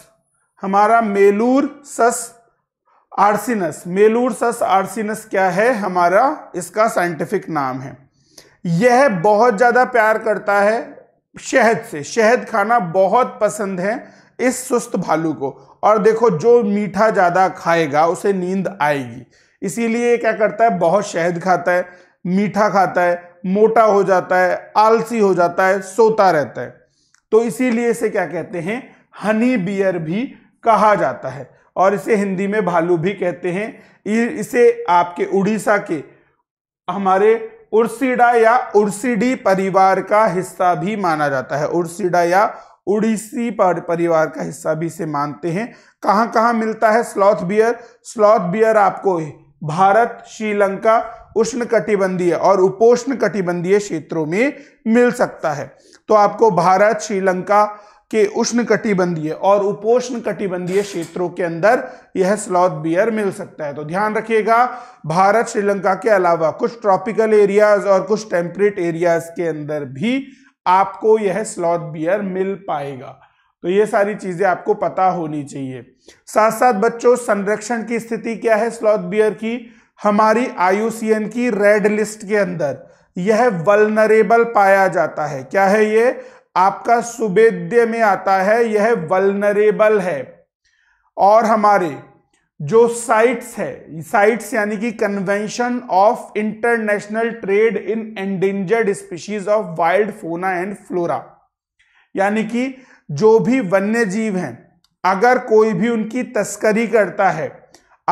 हमारा मेलूर सस आर्सिनस मेलूर सस आर्सिनस क्या है हमारा इसका साइंटिफिक नाम है यह बहुत ज़्यादा प्यार करता है शहद से शहद खाना बहुत पसंद है इस सुस्त भालू को और देखो जो मीठा ज़्यादा खाएगा उसे नींद आएगी इसीलिए क्या करता है बहुत शहद खाता है मीठा खाता है मोटा हो जाता है आलसी हो जाता है सोता रहता है तो इसीलिए इसे क्या कहते हैं हनी बियर भी कहा जाता है और इसे हिंदी में भालू भी कहते हैं इसे आपके उड़ीसा के हमारे उर्सिडा या उर्सिडी परिवार का हिस्सा भी माना जाता है उर्सिडा या उड़ीसी पर परिवार का हिस्सा भी इसे मानते हैं कहाँ कहाँ मिलता है स्लॉथ बियर स्लॉथ बियर आपको भारत श्रीलंका उष्ण कटिबंधीय और उपोष्ण कटिबंधीय क्षेत्रों में मिल सकता है तो आपको भारत श्रीलंका के उष्ण कटिबंधीय और उपोष्ण कटिबंधीय क्षेत्रों के अंदर यह स्लॉथ बियर मिल सकता है तो ध्यान रखिएगा भारत श्रीलंका के अलावा कुछ ट्रॉपिकल एरियाज और कुछ टेम्परेट एरियाज के अंदर भी आपको यह स्लॉथ बियर मिल पाएगा तो ये सारी चीजें आपको पता होनी चाहिए साथ साथ बच्चों संरक्षण की स्थिति क्या है स्लॉथ बियर की हमारी आयु की रेड लिस्ट के अंदर यह वलनरेबल पाया जाता है क्या है ये आपका सुबेद्य में आता है यह वलनरेबल है और हमारे जो साइट्स है साइट्स यानी कि convention of international trade in endangered species of wild fauna and flora यानी कि जो भी वन्य जीव हैं अगर कोई भी उनकी तस्करी करता है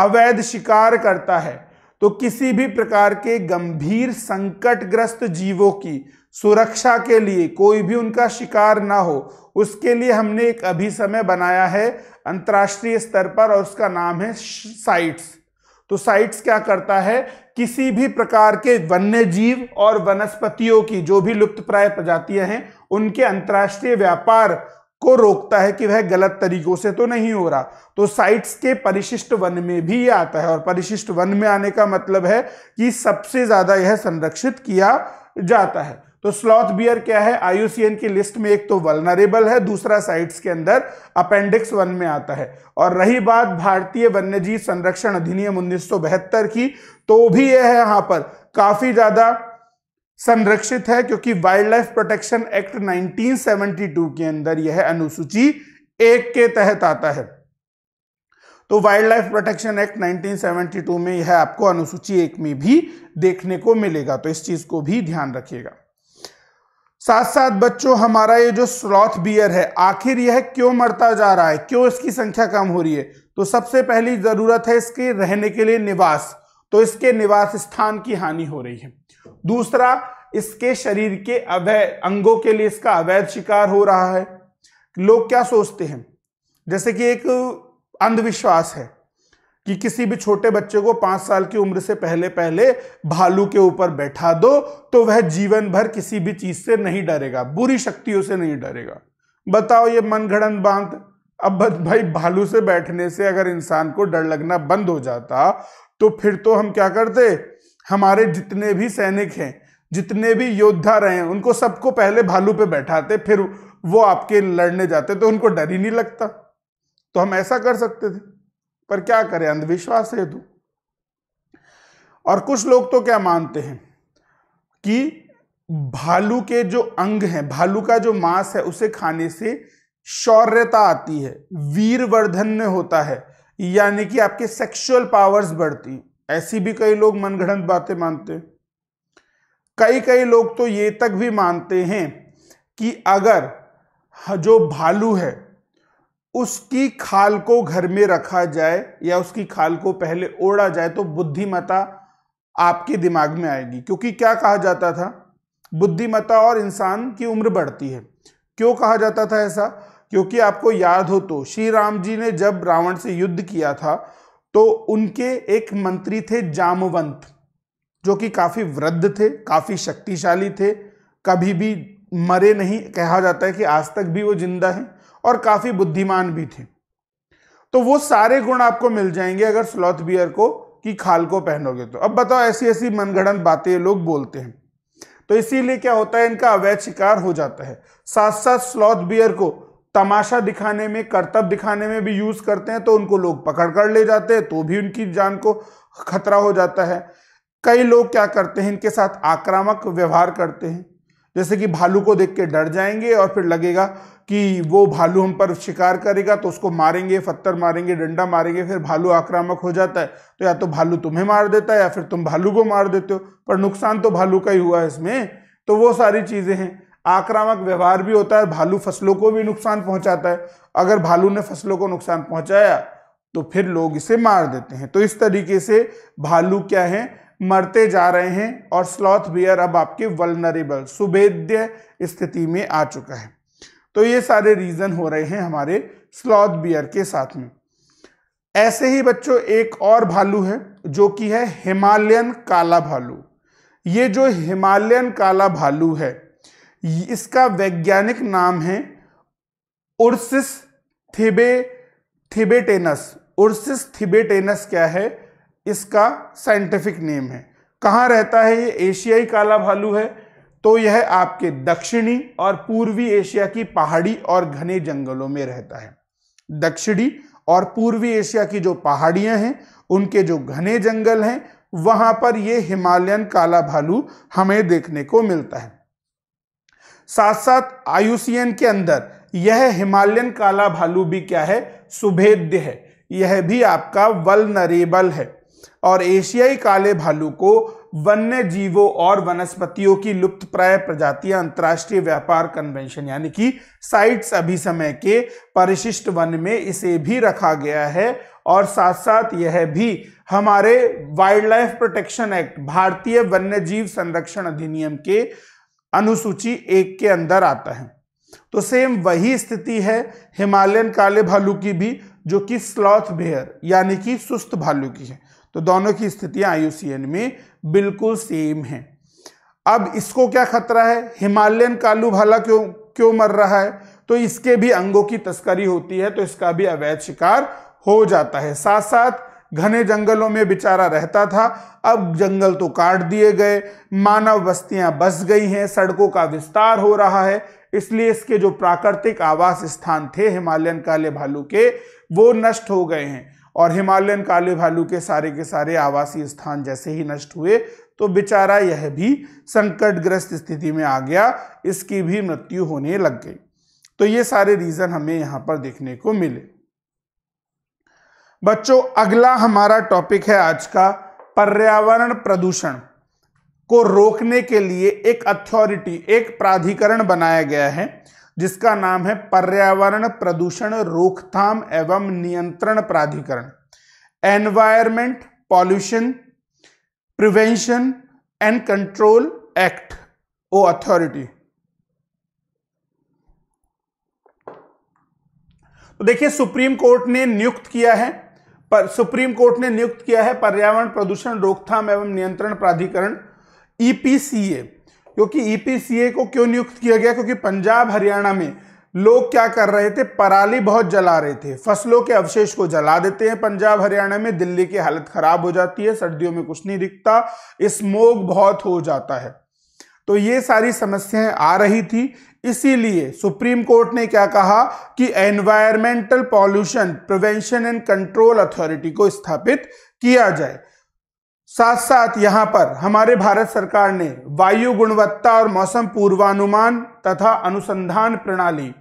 अवैध शिकार करता है तो किसी भी प्रकार के गंभीर संकटग्रस्त जीवों की सुरक्षा के लिए कोई भी उनका शिकार ना हो उसके लिए हमने एक अभिसमय बनाया है अंतर्राष्ट्रीय स्तर पर और उसका नाम है साइट्स तो साइट्स क्या करता है किसी भी प्रकार के वन्य जीव और वनस्पतियों की जो भी लुप्त प्राय प्रजातियां हैं उनके अंतर्राष्ट्रीय व्यापार को रोकता है कि वह गलत तरीकों से तो नहीं हो रहा तो साइट्स के परिशिष्ट वन में भी यह आता है और परिशिष्ट वन में आने का मतलब है कि सबसे ज्यादा यह संरक्षित किया जाता है तो स्लॉथ बियर क्या है आईयूसीएन की लिस्ट में एक तो वलनरेबल है दूसरा साइट्स के अंदर अपेंडिक्स वन में आता है और रही बात भारतीय वन्यजीव संरक्षण अधिनियम उन्नीस की तो भी यह है यहाँ पर काफी ज्यादा संरक्षित है क्योंकि वाइल्ड लाइफ प्रोटेक्शन एक्ट 1972 के अंदर यह अनुसूची एक के तहत आता है तो वाइल्ड लाइफ प्रोटेक्शन एक्ट 1972 में यह आपको अनुसूची एक में भी देखने को मिलेगा तो इस चीज को भी ध्यान रखिएगा साथ साथ बच्चों हमारा ये जो स्लॉथ बियर है आखिर यह क्यों मरता जा रहा है क्यों इसकी संख्या कम हो रही है तो सबसे पहली जरूरत है इसके रहने के लिए निवास तो इसके निवास स्थान की हानि हो रही है दूसरा इसके शरीर के अवैध अंगों के लिए इसका अवैध शिकार हो रहा है लोग क्या सोचते हैं जैसे कि एक अंधविश्वास है कि किसी भी छोटे बच्चे को पांच साल की उम्र से पहले पहले भालू के ऊपर बैठा दो तो वह जीवन भर किसी भी चीज से नहीं डरेगा बुरी शक्तियों से नहीं डरेगा बताओ ये मनगढ़ंत बांध अब भाई भालू से बैठने से अगर इंसान को डर लगना बंद हो जाता तो फिर तो हम क्या करते हमारे जितने भी सैनिक हैं जितने भी योद्धा रहे हैं उनको सबको पहले भालू पे बैठाते फिर वो आपके लड़ने जाते तो उनको डर ही नहीं लगता तो हम ऐसा कर सकते थे पर क्या करें अंधविश्वास है तू तो। और कुछ लोग तो क्या मानते हैं कि भालू के जो अंग हैं भालू का जो मांस है उसे खाने से शौर्यता आती है वीरवर्धन होता है यानी कि आपके सेक्सुअल पावर्स बढ़ती ऐसी भी कई लोग मनगढ़ंत बातें मानते हैं कई कई लोग तो ये तक भी मानते हैं कि अगर जो भालू है उसकी खाल को घर में रखा जाए या उसकी खाल को पहले ओढ़ा जाए तो बुद्धिमता आपके दिमाग में आएगी क्योंकि क्या कहा जाता था बुद्धिमता और इंसान की उम्र बढ़ती है क्यों कहा जाता था ऐसा क्योंकि आपको याद हो तो श्री राम जी ने जब रावण से युद्ध किया था तो उनके एक मंत्री थे जामवंत जो कि काफ़ी वृद्ध थे काफ़ी शक्तिशाली थे कभी भी मरे नहीं कहा जाता है कि आज तक भी वो जिंदा हैं और काफ़ी बुद्धिमान भी थे तो वो सारे गुण आपको मिल जाएंगे अगर स्लॉथ बियर को कि खाल को पहनोगे तो अब बताओ ऐसी ऐसी मनगढ़ंत बातें लोग बोलते हैं तो इसीलिए क्या होता है इनका अवैध शिकार हो जाता है साथ साथ स्लॉथ बियर को तमाशा दिखाने में करतब दिखाने में भी यूज करते हैं तो उनको लोग पकड़ कर ले जाते हैं तो भी उनकी जान को खतरा हो जाता है कई लोग क्या करते हैं इनके साथ आक्रामक व्यवहार करते हैं जैसे कि भालू को देख के डर जाएंगे और फिर लगेगा कि वो भालू हम पर शिकार करेगा तो उसको मारेंगे पत्थर मारेंगे डंडा मारेंगे फिर भालू आक्रामक हो जाता है तो या तो भालू तुम्हें मार देता है या फिर तुम भालू को मार देते हो पर नुकसान तो भालू का ही हुआ है इसमें तो वो सारी चीज़ें हैं आक्रामक व्यवहार भी होता है भालू फसलों को भी नुकसान पहुंचाता है अगर भालू ने फसलों को नुकसान पहुंचाया तो फिर लोग इसे मार देते हैं तो इस तरीके से भालू क्या है मरते जा रहे हैं और स्लॉथ बियर अब आपके वलनरेबल सुभेद्य स्थिति में आ चुका है तो ये सारे रीजन हो रहे हैं हमारे स्लॉथ बियर के साथ में ऐसे ही बच्चों एक और भालू है जो कि है हिमालयन काला भालू ये जो हिमालयन काला भालू है इसका वैज्ञानिक नाम है उर्सिस थिबे थिबेटेनस उर्सिस थिबेटेनस क्या है इसका साइंटिफिक नेम है कहाँ रहता है ये एशियाई काला भालू है तो यह आपके दक्षिणी और पूर्वी एशिया की पहाड़ी और घने जंगलों में रहता है दक्षिणी और पूर्वी एशिया की जो पहाड़ियां हैं उनके जो घने जंगल हैं वहां पर ये हिमालयन काला भालू हमें देखने को मिलता है साथ साथ आयुसीएन के अंदर यह हिमालयन काला भालू भी क्या है सुभेद्य है यह भी आपका वलनरेबल है और एशियाई काले भालू को वन्य जीवों और वनस्पतियों की लुप्त प्राय प्रजातियां अंतर्राष्ट्रीय व्यापार कन्वेंशन यानी कि साइट्स अभी समय के परिशिष्ट वन में इसे भी रखा गया है और साथ साथ यह भी हमारे वाइल्ड लाइफ प्रोटेक्शन एक्ट भारतीय वन्य जीव संरक्षण अधिनियम के अनुसूची एक के अंदर आता है तो सेम वही स्थिति है हिमालयन काले भालू की भी जो कि स्लॉथ बेयर यानी कि सुस्त भालू की है तो दोनों की स्थितियां आयुसीएन में बिल्कुल सेम है अब इसको क्या खतरा है हिमालयन कालू भाला क्यों क्यों मर रहा है तो इसके भी अंगों की तस्करी होती है तो इसका भी अवैध शिकार हो जाता है साथ साथ घने जंगलों में बेचारा रहता था अब जंगल तो काट दिए गए मानव बस्तियां बस गई हैं सड़कों का विस्तार हो रहा है इसलिए इसके जो प्राकृतिक आवास स्थान थे हिमालयन काले भालू के वो नष्ट हो गए हैं और हिमालयन काले भालू के सारे के सारे आवासीय स्थान जैसे ही नष्ट हुए तो बेचारा यह भी संकटग्रस्त स्थिति में आ गया इसकी भी मृत्यु होने लग गई तो ये सारे रीज़न हमें यहाँ पर देखने को मिले बच्चों अगला हमारा टॉपिक है आज का पर्यावरण प्रदूषण को रोकने के लिए एक अथॉरिटी एक प्राधिकरण बनाया गया है जिसका नाम है पर्यावरण प्रदूषण रोकथाम एवं नियंत्रण प्राधिकरण environment pollution prevention and control act ओ अथॉरिटी तो देखिए सुप्रीम कोर्ट ने नियुक्त किया है पर सुप्रीम कोर्ट ने नियुक्त किया है पर्यावरण प्रदूषण रोकथाम एवं नियंत्रण प्राधिकरण ईपीसीए e क्योंकि ईपीसीए e को क्यों नियुक्त किया गया क्योंकि पंजाब हरियाणा में लोग क्या कर रहे थे पराली बहुत जला रहे थे फसलों के अवशेष को जला देते हैं पंजाब हरियाणा में दिल्ली की हालत खराब हो जाती है सर्दियों में कुछ नहीं दिखता स्मोक बहुत हो जाता है तो ये सारी समस्याएं आ रही थी इसीलिए सुप्रीम कोर्ट ने क्या कहा कि environmental pollution prevention and control authority को स्थापित किया जाए साथ साथ यहां पर हमारे भारत सरकार ने वायु गुणवत्ता और मौसम पूर्वानुमान तथा अनुसंधान प्रणाली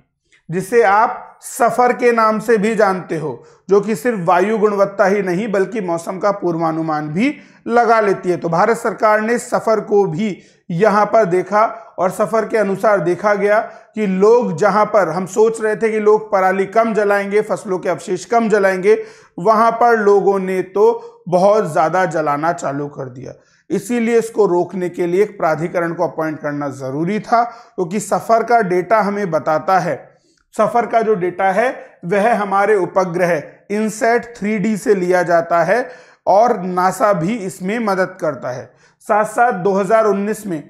जिसे आप सफर के नाम से भी जानते हो जो कि सिर्फ वायु गुणवत्ता ही नहीं बल्कि मौसम का पूर्वानुमान भी लगा लेती है तो भारत सरकार ने सफर को भी यहाँ पर देखा और सफ़र के अनुसार देखा गया कि लोग जहाँ पर हम सोच रहे थे कि लोग पराली कम जलाएंगे फसलों के अवशेष कम जलाएंगे वहाँ पर लोगों ने तो बहुत ज़्यादा जलाना चालू कर दिया इसीलिए इसको रोकने के लिए एक प्राधिकरण को अपॉइंट करना ज़रूरी था क्योंकि तो सफ़र का डेटा हमें बताता है सफ़र का जो डेटा है वह हमारे उपग्रह इनसेट थ्री से लिया जाता है और नासा भी इसमें मदद करता है साथ साथ 2019 में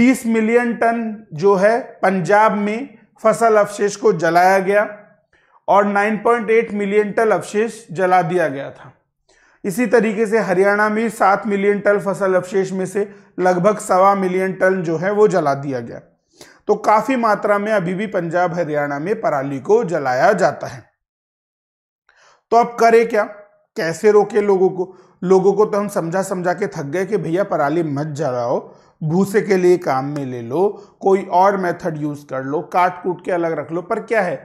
20 मिलियन टन जो है पंजाब में फसल अवशेष को जलाया गया और 9.8 मिलियन टन अवशेष जला दिया गया था इसी तरीके से हरियाणा में सात मिलियन टन फसल अवशेष में से लगभग सवा मिलियन टन जो है वो जला दिया गया तो काफी मात्रा में अभी भी पंजाब हरियाणा में पराली को जलाया जाता है तो अब करे क्या कैसे रोके लोगों को लोगों को तो हम समझा समझा के थक गए कि भैया पराली मत जलाओ भूसे के लिए काम में ले लो कोई और मेथड यूज कर लो काट कूट के अलग रख लो पर क्या है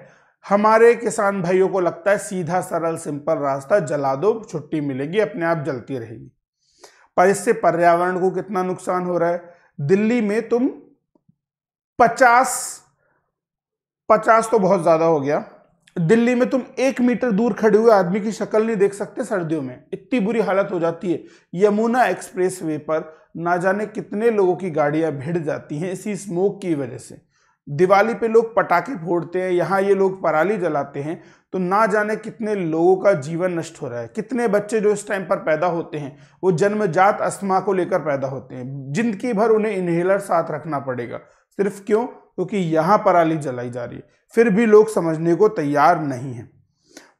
हमारे किसान भाइयों को लगता है सीधा सरल सिंपल रास्ता जला दो छुट्टी मिलेगी अपने आप जलती रहेगी पर इससे पर्यावरण को कितना नुकसान हो रहा है दिल्ली में तुम पचास पचास तो बहुत ज्यादा हो गया दिल्ली में तुम एक मीटर दूर खड़े हुए आदमी की शक्ल नहीं देख सकते सर्दियों में इतनी बुरी हालत हो जाती है यमुना एक्सप्रेस वे पर ना जाने कितने लोगों की गाड़ियां भिड़ जाती हैं इसी स्मोक की वजह से दिवाली पे लोग पटाखे फोड़ते हैं यहाँ ये लोग पराली जलाते हैं तो ना जाने कितने लोगों का जीवन नष्ट हो रहा है कितने बच्चे जो इस टाइम पर पैदा होते हैं वो जन्मजात अस्थमा को लेकर पैदा होते हैं जिंदगी भर उन्हें इन्हेलर साथ रखना पड़ेगा सिर्फ क्यों क्योंकि तो यहाँ पराली जलाई जा रही है फिर भी लोग समझने को तैयार नहीं हैं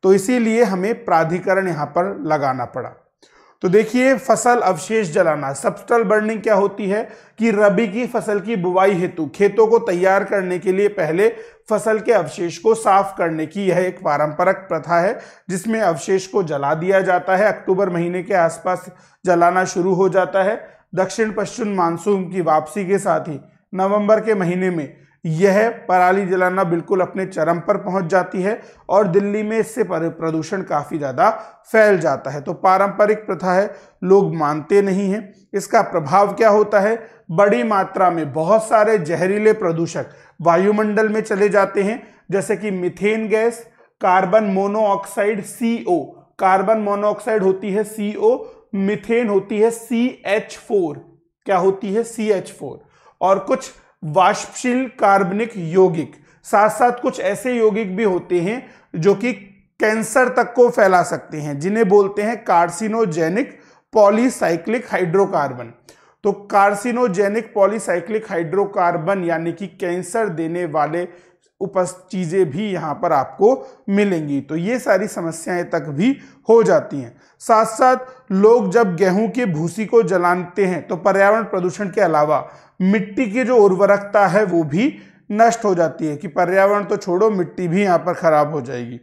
तो इसीलिए हमें प्राधिकरण यहाँ पर लगाना पड़ा तो देखिए फसल अवशेष जलाना सबस्टल बर्निंग क्या होती है कि रबी की फसल की बुवाई हेतु खेतों को तैयार करने के लिए पहले फसल के अवशेष को साफ करने की यह एक पारंपरिक प्रथा है जिसमें अवशेष को जला दिया जाता है अक्टूबर महीने के आसपास जलाना शुरू हो जाता है दक्षिण पश्चिम मानसून की वापसी के साथ ही नवंबर के महीने में यह पराली जलाना बिल्कुल अपने चरम पर पहुंच जाती है और दिल्ली में इससे प्रदूषण काफ़ी ज़्यादा फैल जाता है तो पारंपरिक प्रथा है लोग मानते नहीं हैं इसका प्रभाव क्या होता है बड़ी मात्रा में बहुत सारे जहरीले प्रदूषक वायुमंडल में चले जाते हैं जैसे कि मिथेन गैस कार्बन मोनोऑक्साइड सी कार्बन मोनोऑक्साइड होती है सी मिथेन होती है सी एच फोर क्या होती है सी एच फोर और कुछ वाष्पशील कार्बनिक यौगिक साथ साथ कुछ ऐसे यौगिक भी होते हैं जो कि कैंसर तक को फैला सकते हैं जिन्हें बोलते हैं कार्सिनोजेनिक पॉलीसाइक्लिक हाइड्रोकार्बन तो कार्सिनोजेनिक पॉलीसाइक्लिक हाइड्रोकार्बन यानी कि कैंसर देने वाले उपस्थ चीज़ें भी यहाँ पर आपको मिलेंगी तो ये सारी समस्याएं तक भी हो जाती हैं साथ साथ लोग जब गेहूं के भूसी को जलाते हैं तो पर्यावरण प्रदूषण के अलावा मिट्टी की जो उर्वरकता है वो भी नष्ट हो जाती है कि पर्यावरण तो छोड़ो मिट्टी भी यहाँ पर खराब हो जाएगी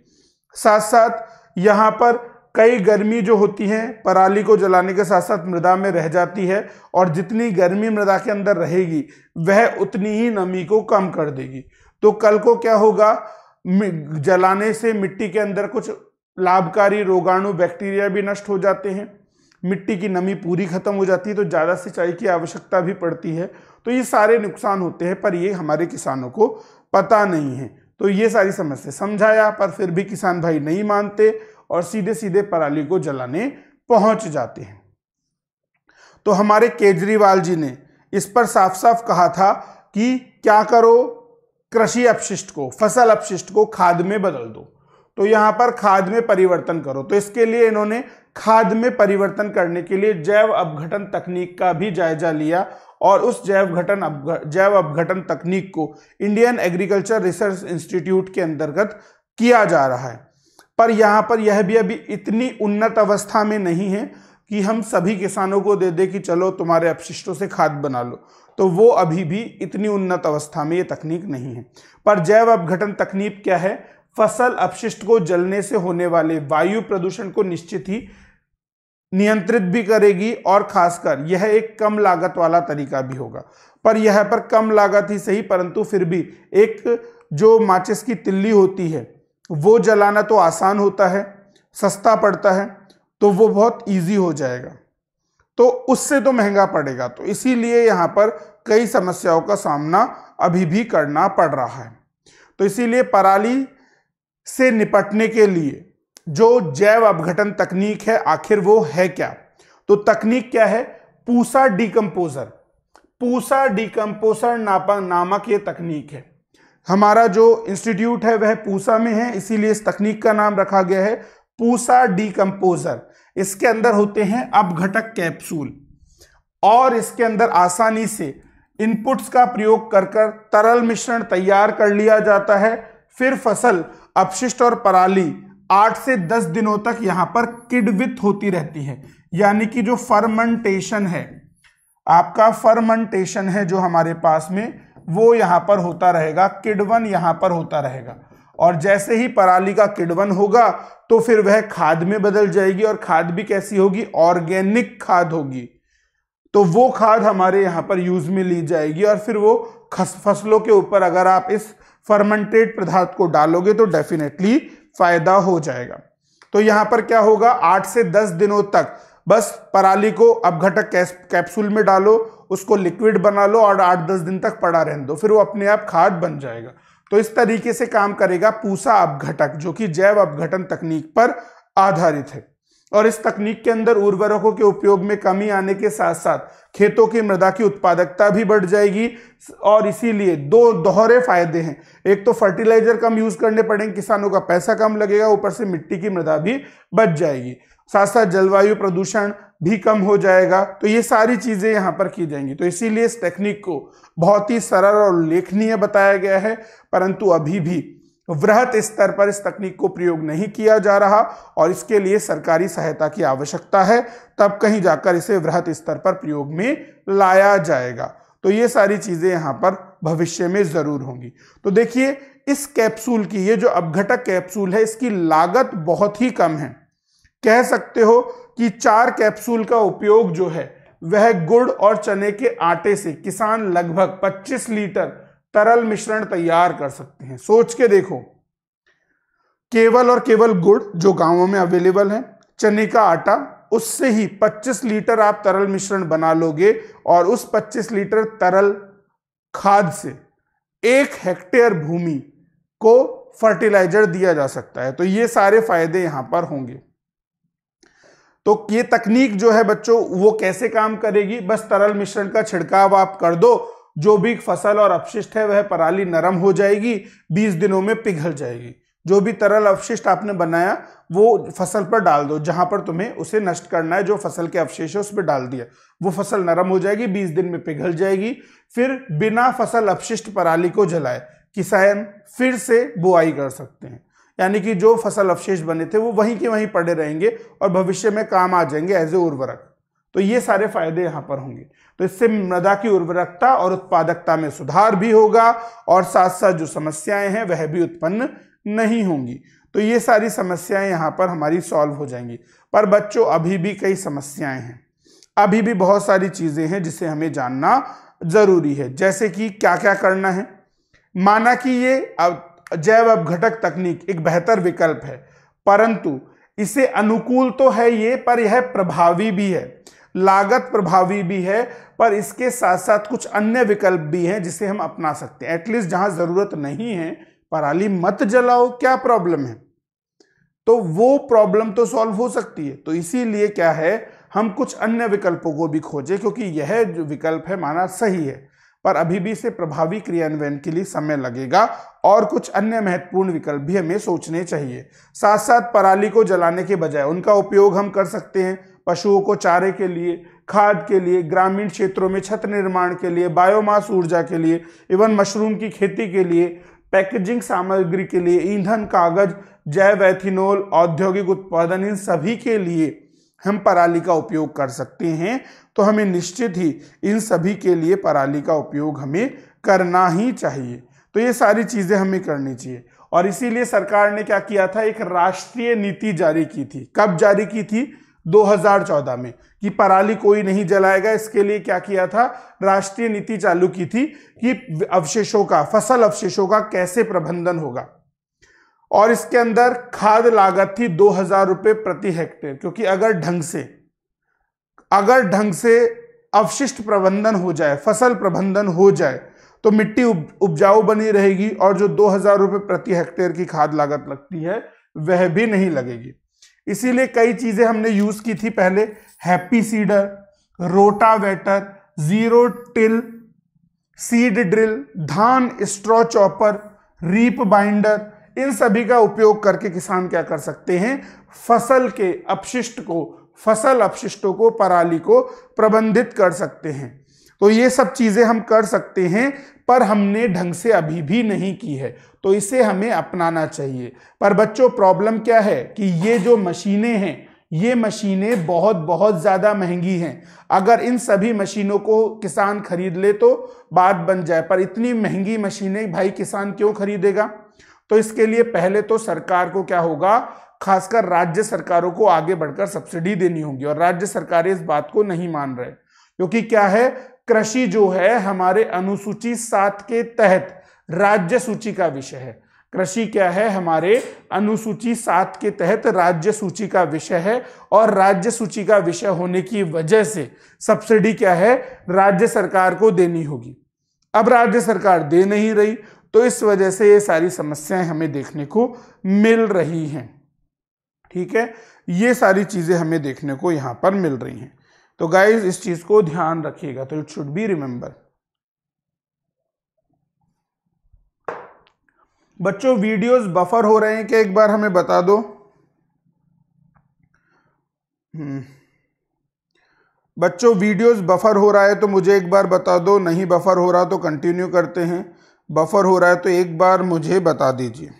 साथ साथ यहाँ पर कई गर्मी जो होती है पराली को जलाने के साथ साथ मृदा में रह जाती है और जितनी गर्मी मृदा के अंदर रहेगी वह उतनी ही नमी को कम कर देगी तो कल को क्या होगा जलाने से मिट्टी के अंदर कुछ लाभकारी रोगाणु बैक्टीरिया भी नष्ट हो जाते हैं मिट्टी की नमी पूरी खत्म हो जाती है तो ज़्यादा सिंचाई की आवश्यकता भी पड़ती है तो ये सारे नुकसान होते हैं पर ये हमारे किसानों को पता नहीं है तो ये सारी समस्या समझाया पर फिर भी किसान भाई नहीं मानते और सीधे सीधे पराली को जलाने पहुंच जाते हैं तो हमारे केजरीवाल जी ने इस पर साफ साफ कहा था कि क्या करो कृषि अपशिष्ट को फसल अपशिष्ट को खाद में बदल दो तो यहां पर खाद में परिवर्तन करो तो इसके लिए इन्होंने खाद में परिवर्तन करने के लिए जैव अपघटन तकनीक का भी जायजा लिया और उस जैव घटन जैव अपघटन तकनीक को इंडियन एग्रीकल्चर रिसर्च इंस्टीट्यूट के अंतर्गत किया जा रहा है पर यहाँ पर यह भी अभी इतनी उन्नत अवस्था में नहीं है कि हम सभी किसानों को दे दे कि चलो तुम्हारे अपशिष्टों से खाद बना लो तो वो अभी भी इतनी उन्नत अवस्था में ये तकनीक नहीं है पर जैव अपघटन तकनीक क्या है फसल अपशिष्ट को जलने से होने वाले वायु प्रदूषण को निश्चित ही नियंत्रित भी करेगी और खासकर यह एक कम लागत वाला तरीका भी होगा पर यह पर कम लागत ही सही परंतु फिर भी एक जो माचिस की तिल्ली होती है वो जलाना तो आसान होता है सस्ता पड़ता है तो वो बहुत ईजी हो जाएगा तो उससे तो महंगा पड़ेगा तो इसीलिए यहाँ पर कई समस्याओं का सामना अभी भी करना पड़ रहा है तो इसीलिए पराली से निपटने के लिए जो जैव अपघटन तकनीक है आखिर वो है क्या तो तकनीक क्या है पूसा डिकम्पोजर पूसा डिकम्पोजर नामक ये तकनीक है हमारा जो इंस्टीट्यूट है वह पूसा में है इसीलिए इस तकनीक का नाम रखा गया है पूसा डिकम्पोजर इसके अंदर होते हैं अपघटक कैप्सूल और इसके अंदर आसानी से इनपुट्स का प्रयोग कर कर तरल मिश्रण तैयार कर लिया जाता है फिर फसल अपशिष्ट और पराली आठ से दस दिनों तक यहां पर किडवित होती रहती है यानी कि जो फर्मेंटेशन है आपका फर्मेंटेशन है जो हमारे पास में वो यहां पर होता रहेगा किडवन यहां पर होता रहेगा और जैसे ही पराली का किडवन होगा तो फिर वह खाद में बदल जाएगी और खाद भी कैसी होगी ऑर्गेनिक खाद होगी तो वो खाद हमारे यहां पर यूज में ली जाएगी और फिर वो फसलों के ऊपर अगर आप इस फर्मेंटेड पदार्थ को डालोगे तो डेफिनेटली फायदा हो जाएगा तो यहां पर क्या होगा आठ से दस दिनों तक बस पराली को अपघटक कैप्सूल में डालो उसको लिक्विड बना लो और आठ दस दिन तक पड़ा रहने दो फिर वो अपने आप खाद बन जाएगा तो इस तरीके से काम करेगा पूसा अपघटक जो कि जैव अपघटन तकनीक पर आधारित है और इस तकनीक के अंदर उर्वरकों के उपयोग में कमी आने के साथ साथ खेतों की मृदा की उत्पादकता भी बढ़ जाएगी और इसीलिए दो दोहरे फायदे हैं एक तो फर्टिलाइजर कम यूज करने पड़ेंगे किसानों का पैसा कम लगेगा ऊपर से मिट्टी की मृदा भी बच जाएगी साथ साथ जलवायु प्रदूषण भी कम हो जाएगा तो ये सारी चीज़ें यहाँ पर की जाएंगी तो इसीलिए इस टेक्निक को बहुत ही सरल और उल्लेखनीय बताया गया है परंतु अभी भी तो वृहत स्तर पर इस तकनीक को प्रयोग नहीं किया जा रहा और इसके लिए सरकारी सहायता की आवश्यकता है तब कहीं जाकर इसे वृहत स्तर पर प्रयोग में लाया जाएगा तो ये सारी चीज़ें यहां पर भविष्य में ज़रूर होंगी तो देखिए इस कैप्सूल की ये जो अपघटक कैप्सूल है इसकी लागत बहुत ही कम है कह सकते हो कि चार कैप्सूल का उपयोग जो है वह गुड़ और चने के आटे से किसान लगभग 25 लीटर तरल मिश्रण तैयार कर सकते हैं सोच के देखो केवल और केवल गुड़ जो गांवों में अवेलेबल है चने का आटा उससे ही 25 लीटर आप तरल मिश्रण बना लोगे और उस 25 लीटर तरल खाद से एक हेक्टेयर भूमि को फर्टिलाइजर दिया जा सकता है तो ये सारे फायदे यहां पर होंगे तो ये तकनीक जो है बच्चों वो कैसे काम करेगी बस तरल मिश्रण का छिड़काव आप कर दो जो भी फसल और अपशिष्ट है वह पराली नरम हो जाएगी बीस दिनों में पिघल जाएगी जो भी तरल अवशिष्ट आपने बनाया वो फसल पर डाल दो जहां पर तुम्हें उसे नष्ट करना है जो फसल के अवशेष है उस पर डाल दिया वो फसल नरम हो जाएगी बीस दिन में पिघल जाएगी फिर बिना फसल अपशिष्ट पराली को जलाए किसान फिर से बुआई कर सकते हैं यानी कि जो फसल अवशेष बने थे वो वहीं के वहीं पड़े रहेंगे और भविष्य में काम आ जाएंगे एज ए उर्वरक तो ये सारे फायदे यहाँ पर होंगे तो इससे मृदा की उर्वरकता और उत्पादकता में सुधार भी होगा और साथ साथ जो समस्याएं हैं वह भी उत्पन्न नहीं होंगी तो ये सारी समस्याएं यहाँ पर हमारी सॉल्व हो जाएंगी पर बच्चों अभी भी कई समस्याएं हैं अभी भी बहुत सारी चीज़ें हैं जिसे हमें जानना ज़रूरी है जैसे कि क्या क्या करना है माना कि ये अब जैव अवघटक तकनीक एक बेहतर विकल्प है परंतु इसे अनुकूल तो है ये पर यह प्रभावी भी है लागत प्रभावी भी है पर इसके साथ साथ कुछ अन्य विकल्प भी हैं जिसे हम अपना सकते हैं एटलीस्ट जहां जरूरत नहीं है पराली मत जलाओ क्या प्रॉब्लम है तो वो प्रॉब्लम तो सॉल्व हो सकती है तो इसीलिए क्या है हम कुछ अन्य विकल्पों को भी खोजें क्योंकि यह जो विकल्प है माना सही है पर अभी भी इसे प्रभावी क्रियान्वयन के लिए समय लगेगा और कुछ अन्य महत्वपूर्ण विकल्प भी हमें सोचने चाहिए साथ साथ पराली को जलाने के बजाय उनका उपयोग हम कर सकते हैं पशुओं को चारे के लिए खाद के लिए ग्रामीण क्षेत्रों में छत निर्माण के लिए बायोमास ऊर्जा के लिए इवन मशरूम की खेती के लिए पैकेजिंग सामग्री के लिए ईंधन कागज जैव एथिनोल औद्योगिक उत्पादन इन सभी के लिए हम पराली का उपयोग कर सकते हैं तो हमें निश्चित ही इन सभी के लिए पराली का उपयोग हमें करना ही चाहिए तो ये सारी चीज़ें हमें करनी चाहिए और इसीलिए सरकार ने क्या किया था एक राष्ट्रीय नीति जारी की थी कब जारी की थी 2014 में कि पराली कोई नहीं जलाएगा इसके लिए क्या किया था राष्ट्रीय नीति चालू की थी कि अवशेषों का फसल अवशेषों का कैसे प्रबंधन होगा और इसके अंदर खाद लागत थी दो हजार प्रति हेक्टेयर क्योंकि अगर ढंग से अगर ढंग से अवशिष्ट प्रबंधन हो जाए फसल प्रबंधन हो जाए तो मिट्टी उपजाऊ बनी रहेगी और जो दो हजार प्रति हेक्टेयर की खाद लागत लगती है वह भी नहीं लगेगी इसीलिए कई चीजें हमने यूज की थी पहले happy seeder rotavator zero till seed drill धान स्ट्रॉ चॉपर रीप बाइंडर इन सभी का उपयोग करके किसान क्या कर सकते हैं फसल के अपशिष्ट को फसल अपशिष्टों को पराली को प्रबंधित कर सकते हैं तो ये सब चीज़ें हम कर सकते हैं पर हमने ढंग से अभी भी नहीं की है तो इसे हमें अपनाना चाहिए पर बच्चों प्रॉब्लम क्या है कि ये जो मशीनें हैं ये मशीनें बहुत बहुत ज़्यादा महंगी हैं अगर इन सभी मशीनों को किसान खरीद ले तो बात बन जाए पर इतनी महंगी मशीनें भाई किसान क्यों खरीदेगा तो इसके लिए पहले तो सरकार को क्या होगा खासकर राज्य सरकारों को आगे बढ़कर सब्सिडी देनी होगी और राज्य सरकारें इस बात को नहीं मान रहे क्योंकि क्या है कृषि जो है हमारे अनुसूची सात के तहत राज्य सूची का विषय है कृषि क्या है हमारे अनुसूची सात के तहत राज्य सूची का विषय है और राज्य सूची का विषय होने की वजह से सब्सिडी क्या है राज्य सरकार को देनी होगी अब राज्य सरकार दे नहीं रही तो इस वजह से ये सारी समस्याएं हमें देखने को मिल रही हैं ठीक है ये सारी चीजें हमें देखने को यहां पर मिल रही हैं तो गाइज इस चीज को ध्यान रखिएगा तो इट शुड बी रिमेंबर बच्चों वीडियोस बफर हो रहे हैं क्या एक बार हमें बता दो हम्म। बच्चों वीडियोस बफर हो रहा है तो मुझे एक बार बता दो नहीं बफर हो रहा तो कंटिन्यू करते हैं बफर हो रहा है तो एक बार मुझे बता दीजिए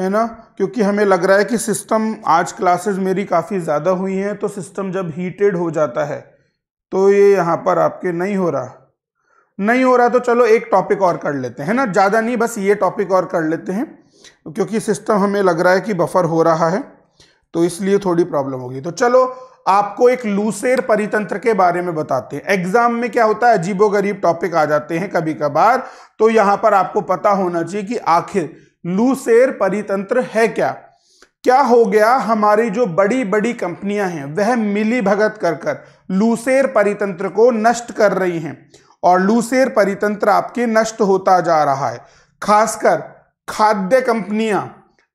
है ना क्योंकि हमें लग रहा है कि सिस्टम आज क्लासेस मेरी काफ़ी ज़्यादा हुई हैं तो सिस्टम जब हीटेड हो जाता है तो ये यहाँ पर आपके नहीं हो रहा नहीं हो रहा तो चलो एक टॉपिक और कर लेते हैं ना ज़्यादा नहीं बस ये टॉपिक और कर लेते हैं क्योंकि सिस्टम हमें लग रहा है कि बफर हो रहा है तो इसलिए थोड़ी प्रॉब्लम होगी तो चलो आपको एक लूसेर परितंत्र के बारे में बताते हैं एग्जाम में क्या होता है अजीबोगरीब टॉपिक आ जाते हैं कभी कभार तो यहां पर आपको पता होना चाहिए कि आखिर लूसेर परितंत्र है क्या क्या हो गया हमारी जो बड़ी बड़ी कंपनियां हैं वह मिली भगत कर कर लूसेर परितंत्र को नष्ट कर रही हैं और लूसेर परितंत्र आपके नष्ट होता जा रहा है खासकर खाद्य कंपनियां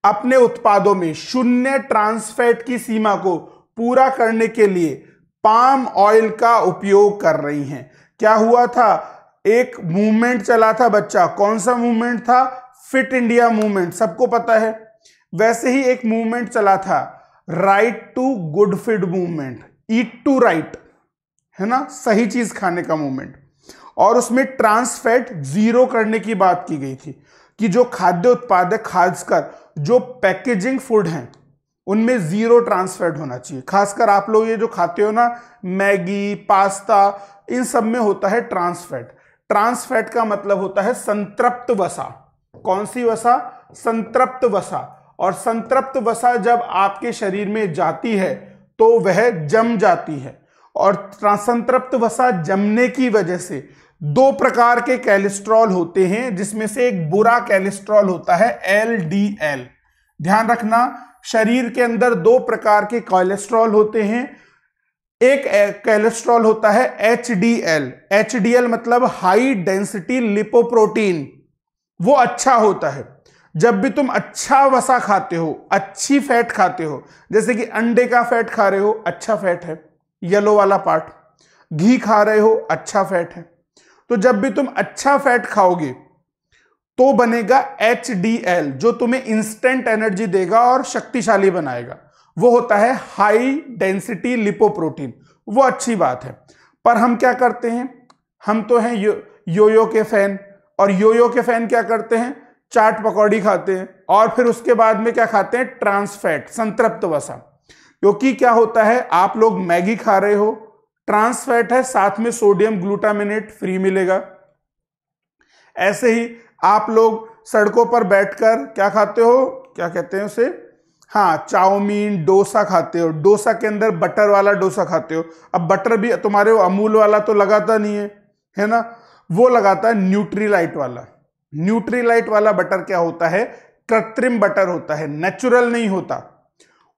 अपने उत्पादों में शून्य ट्रांसफैट की सीमा को पूरा करने के लिए पाम ऑयल का उपयोग कर रही हैं क्या हुआ था एक मूवमेंट चला था बच्चा कौन सा मूवमेंट था फिट इंडिया मूवमेंट सबको पता है वैसे ही एक मूवमेंट चला था right to good fit movement eat to right है ना सही चीज खाने का मूवमेंट और उसमें फैट जीरो करने की बात की गई थी कि जो खाद्य उत्पादक खासकर जो पैकेजिंग फूड हैं उनमें जीरो फैट होना चाहिए खासकर आप लोग ये जो खाते हो ना मैगी पास्ता इन सब में होता है ट्रांस फैट का मतलब होता है संतृप्त वसा कौन सी वसा संतृप्त वसा और संतृप्त वसा जब आपके शरीर में जाती है तो वह जम जाती है और संतृप्त वसा जमने की वजह से दो प्रकार के कैलेस्ट्रॉल होते हैं जिसमें से एक बुरा कैलेस्ट्रॉल होता है एल डी एल ध्यान रखना शरीर के अंदर दो प्रकार के कोलेस्ट्रॉल होते हैं एक कैलेस्ट्रॉल होता है H D L H D L मतलब हाई डेंसिटी लिपोप्रोटीन वो अच्छा होता है जब भी तुम अच्छा वसा खाते हो अच्छी फैट खाते हो जैसे कि अंडे का फैट खा रहे हो अच्छा फैट है येलो वाला पार्ट घी खा रहे हो अच्छा फैट है तो जब भी तुम अच्छा फैट खाओगे तो बनेगा एच जो तुम्हें इंस्टेंट एनर्जी देगा और शक्तिशाली बनाएगा वो होता है हाई डेंसिटी लिपोप्रोटीन वो अच्छी बात है पर हम क्या करते हैं हम तो हैं यो, योयो के फैन और यो के फैन क्या करते हैं चाट पकौड़ी खाते हैं और फिर उसके बाद में क्या खाते हैं ट्रांसफैट संतृप्त वसा क्योंकि क्या होता है आप लोग मैगी खा रहे हो ट्रांसफैट है साथ में सोडियम ग्लूटामिनेट फ्री मिलेगा ऐसे ही आप लोग सड़कों पर बैठकर क्या खाते हो क्या कहते हैं उसे हाँ चाउमीन डोसा खाते हो डोसा के अंदर बटर वाला डोसा खाते हो अब बटर भी तुम्हारे अमूल वाला तो लगाता नहीं है है ना वो लगाता है न्यूट्रीलाइट वाला न्यूट्रीलाइट वाला बटर क्या होता है कृत्रिम बटर होता है नेचुरल नहीं होता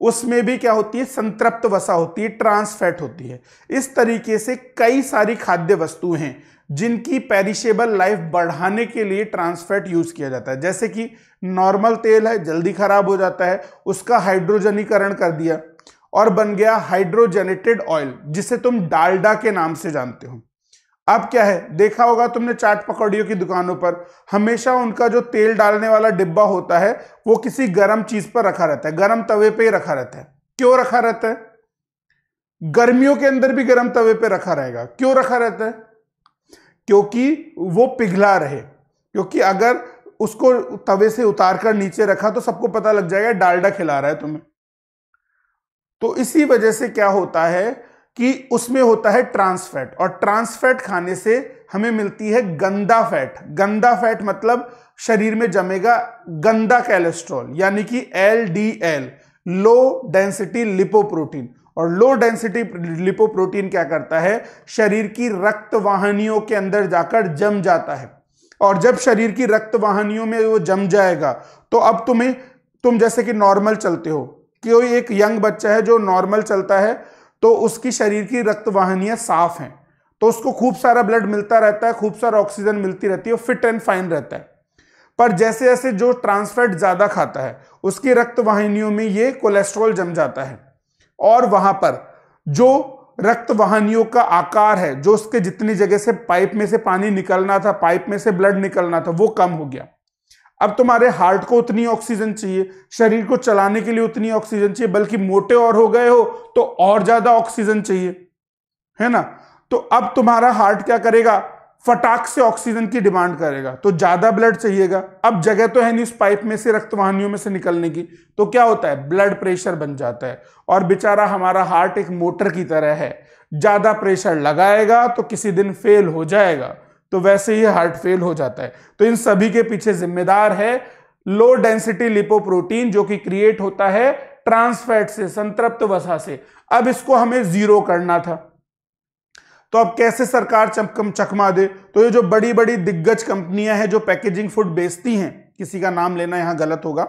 उसमें भी क्या होती है संतृप्त वसा होती है ट्रांसफैट होती है इस तरीके से कई सारी खाद्य वस्तु हैं जिनकी पेरिशेबल लाइफ बढ़ाने के लिए ट्रांसफैट यूज किया जाता है जैसे कि नॉर्मल तेल है जल्दी खराब हो जाता है उसका हाइड्रोजनीकरण कर दिया और बन गया हाइड्रोजेनेटेड ऑयल जिसे तुम डालडा के नाम से जानते हो अब क्या है देखा होगा तुमने चाट पकौड़ियों की दुकानों पर हमेशा उनका जो तेल डालने वाला डिब्बा होता है वो किसी गर्म चीज पर रखा रहता है गर्म तवे पे ही रखा रहता है क्यों रखा रहता है गर्मियों के अंदर भी गर्म तवे पे रखा रहेगा क्यों रखा रहता है क्योंकि वो पिघला रहे क्योंकि अगर उसको तवे से उतार कर नीचे रखा तो सबको पता लग जाएगा डालडा खिला रहा है तुम्हें तो इसी वजह से क्या होता है कि उसमें होता है ट्रांसफैट और ट्रांसफैट खाने से हमें मिलती है गंदा फैट गंदा फैट मतलब शरीर में जमेगा गंदा कैलेस्ट्रॉल यानी कि L D L low density lipoprotein और लो डेंसिटी लिपोप्रोटीन क्या करता है शरीर की रक्त वाहनियों के अंदर जाकर जम जाता है और जब शरीर की रक्त वाहनियों में वो जम जाएगा तो अब तुम्हें तुम जैसे कि नॉर्मल चलते हो कोई एक यंग बच्चा है जो नॉर्मल चलता है तो उसकी शरीर की रक्त वाहनियां साफ हैं तो उसको खूब सारा ब्लड मिलता रहता है खूब सारा ऑक्सीजन मिलती रहती है फिट एंड फाइन रहता है पर जैसे जैसे जो ट्रांसफैट ज़्यादा खाता है उसकी रक्त वाहिनियों में ये कोलेस्ट्रॉल जम जाता है और वहाँ पर जो रक्त वाहनियों का आकार है जो उसके जितनी जगह से पाइप में से पानी निकलना था पाइप में से ब्लड निकलना था वो कम हो गया अब तुम्हारे हार्ट को उतनी ऑक्सीजन चाहिए शरीर को चलाने के लिए उतनी ऑक्सीजन चाहिए बल्कि मोटे और हो गए हो तो और ज्यादा ऑक्सीजन चाहिए है ना तो अब तुम्हारा हार्ट क्या करेगा फटाक से ऑक्सीजन की डिमांड करेगा तो ज्यादा ब्लड चाहिएगा अब जगह तो है नहीं उस पाइप में से रक्तवाहनियों में से निकलने की तो क्या होता है ब्लड प्रेशर बन जाता है और बेचारा हमारा हार्ट एक मोटर की तरह है ज्यादा प्रेशर लगाएगा तो किसी दिन फेल हो जाएगा तो वैसे ही हार्ट फेल हो जाता है तो इन सभी के पीछे जिम्मेदार है लो डेंसिटी लिपोप्रोटीन जो कि क्रिएट होता है ट्रांसफैट से संतृप्त वसा से अब इसको हमें जीरो करना था तो अब कैसे सरकार चमकम चकमा दे तो ये जो बड़ी बड़ी दिग्गज कंपनियां हैं जो पैकेजिंग फूड बेचती हैं किसी का नाम लेना यहां गलत होगा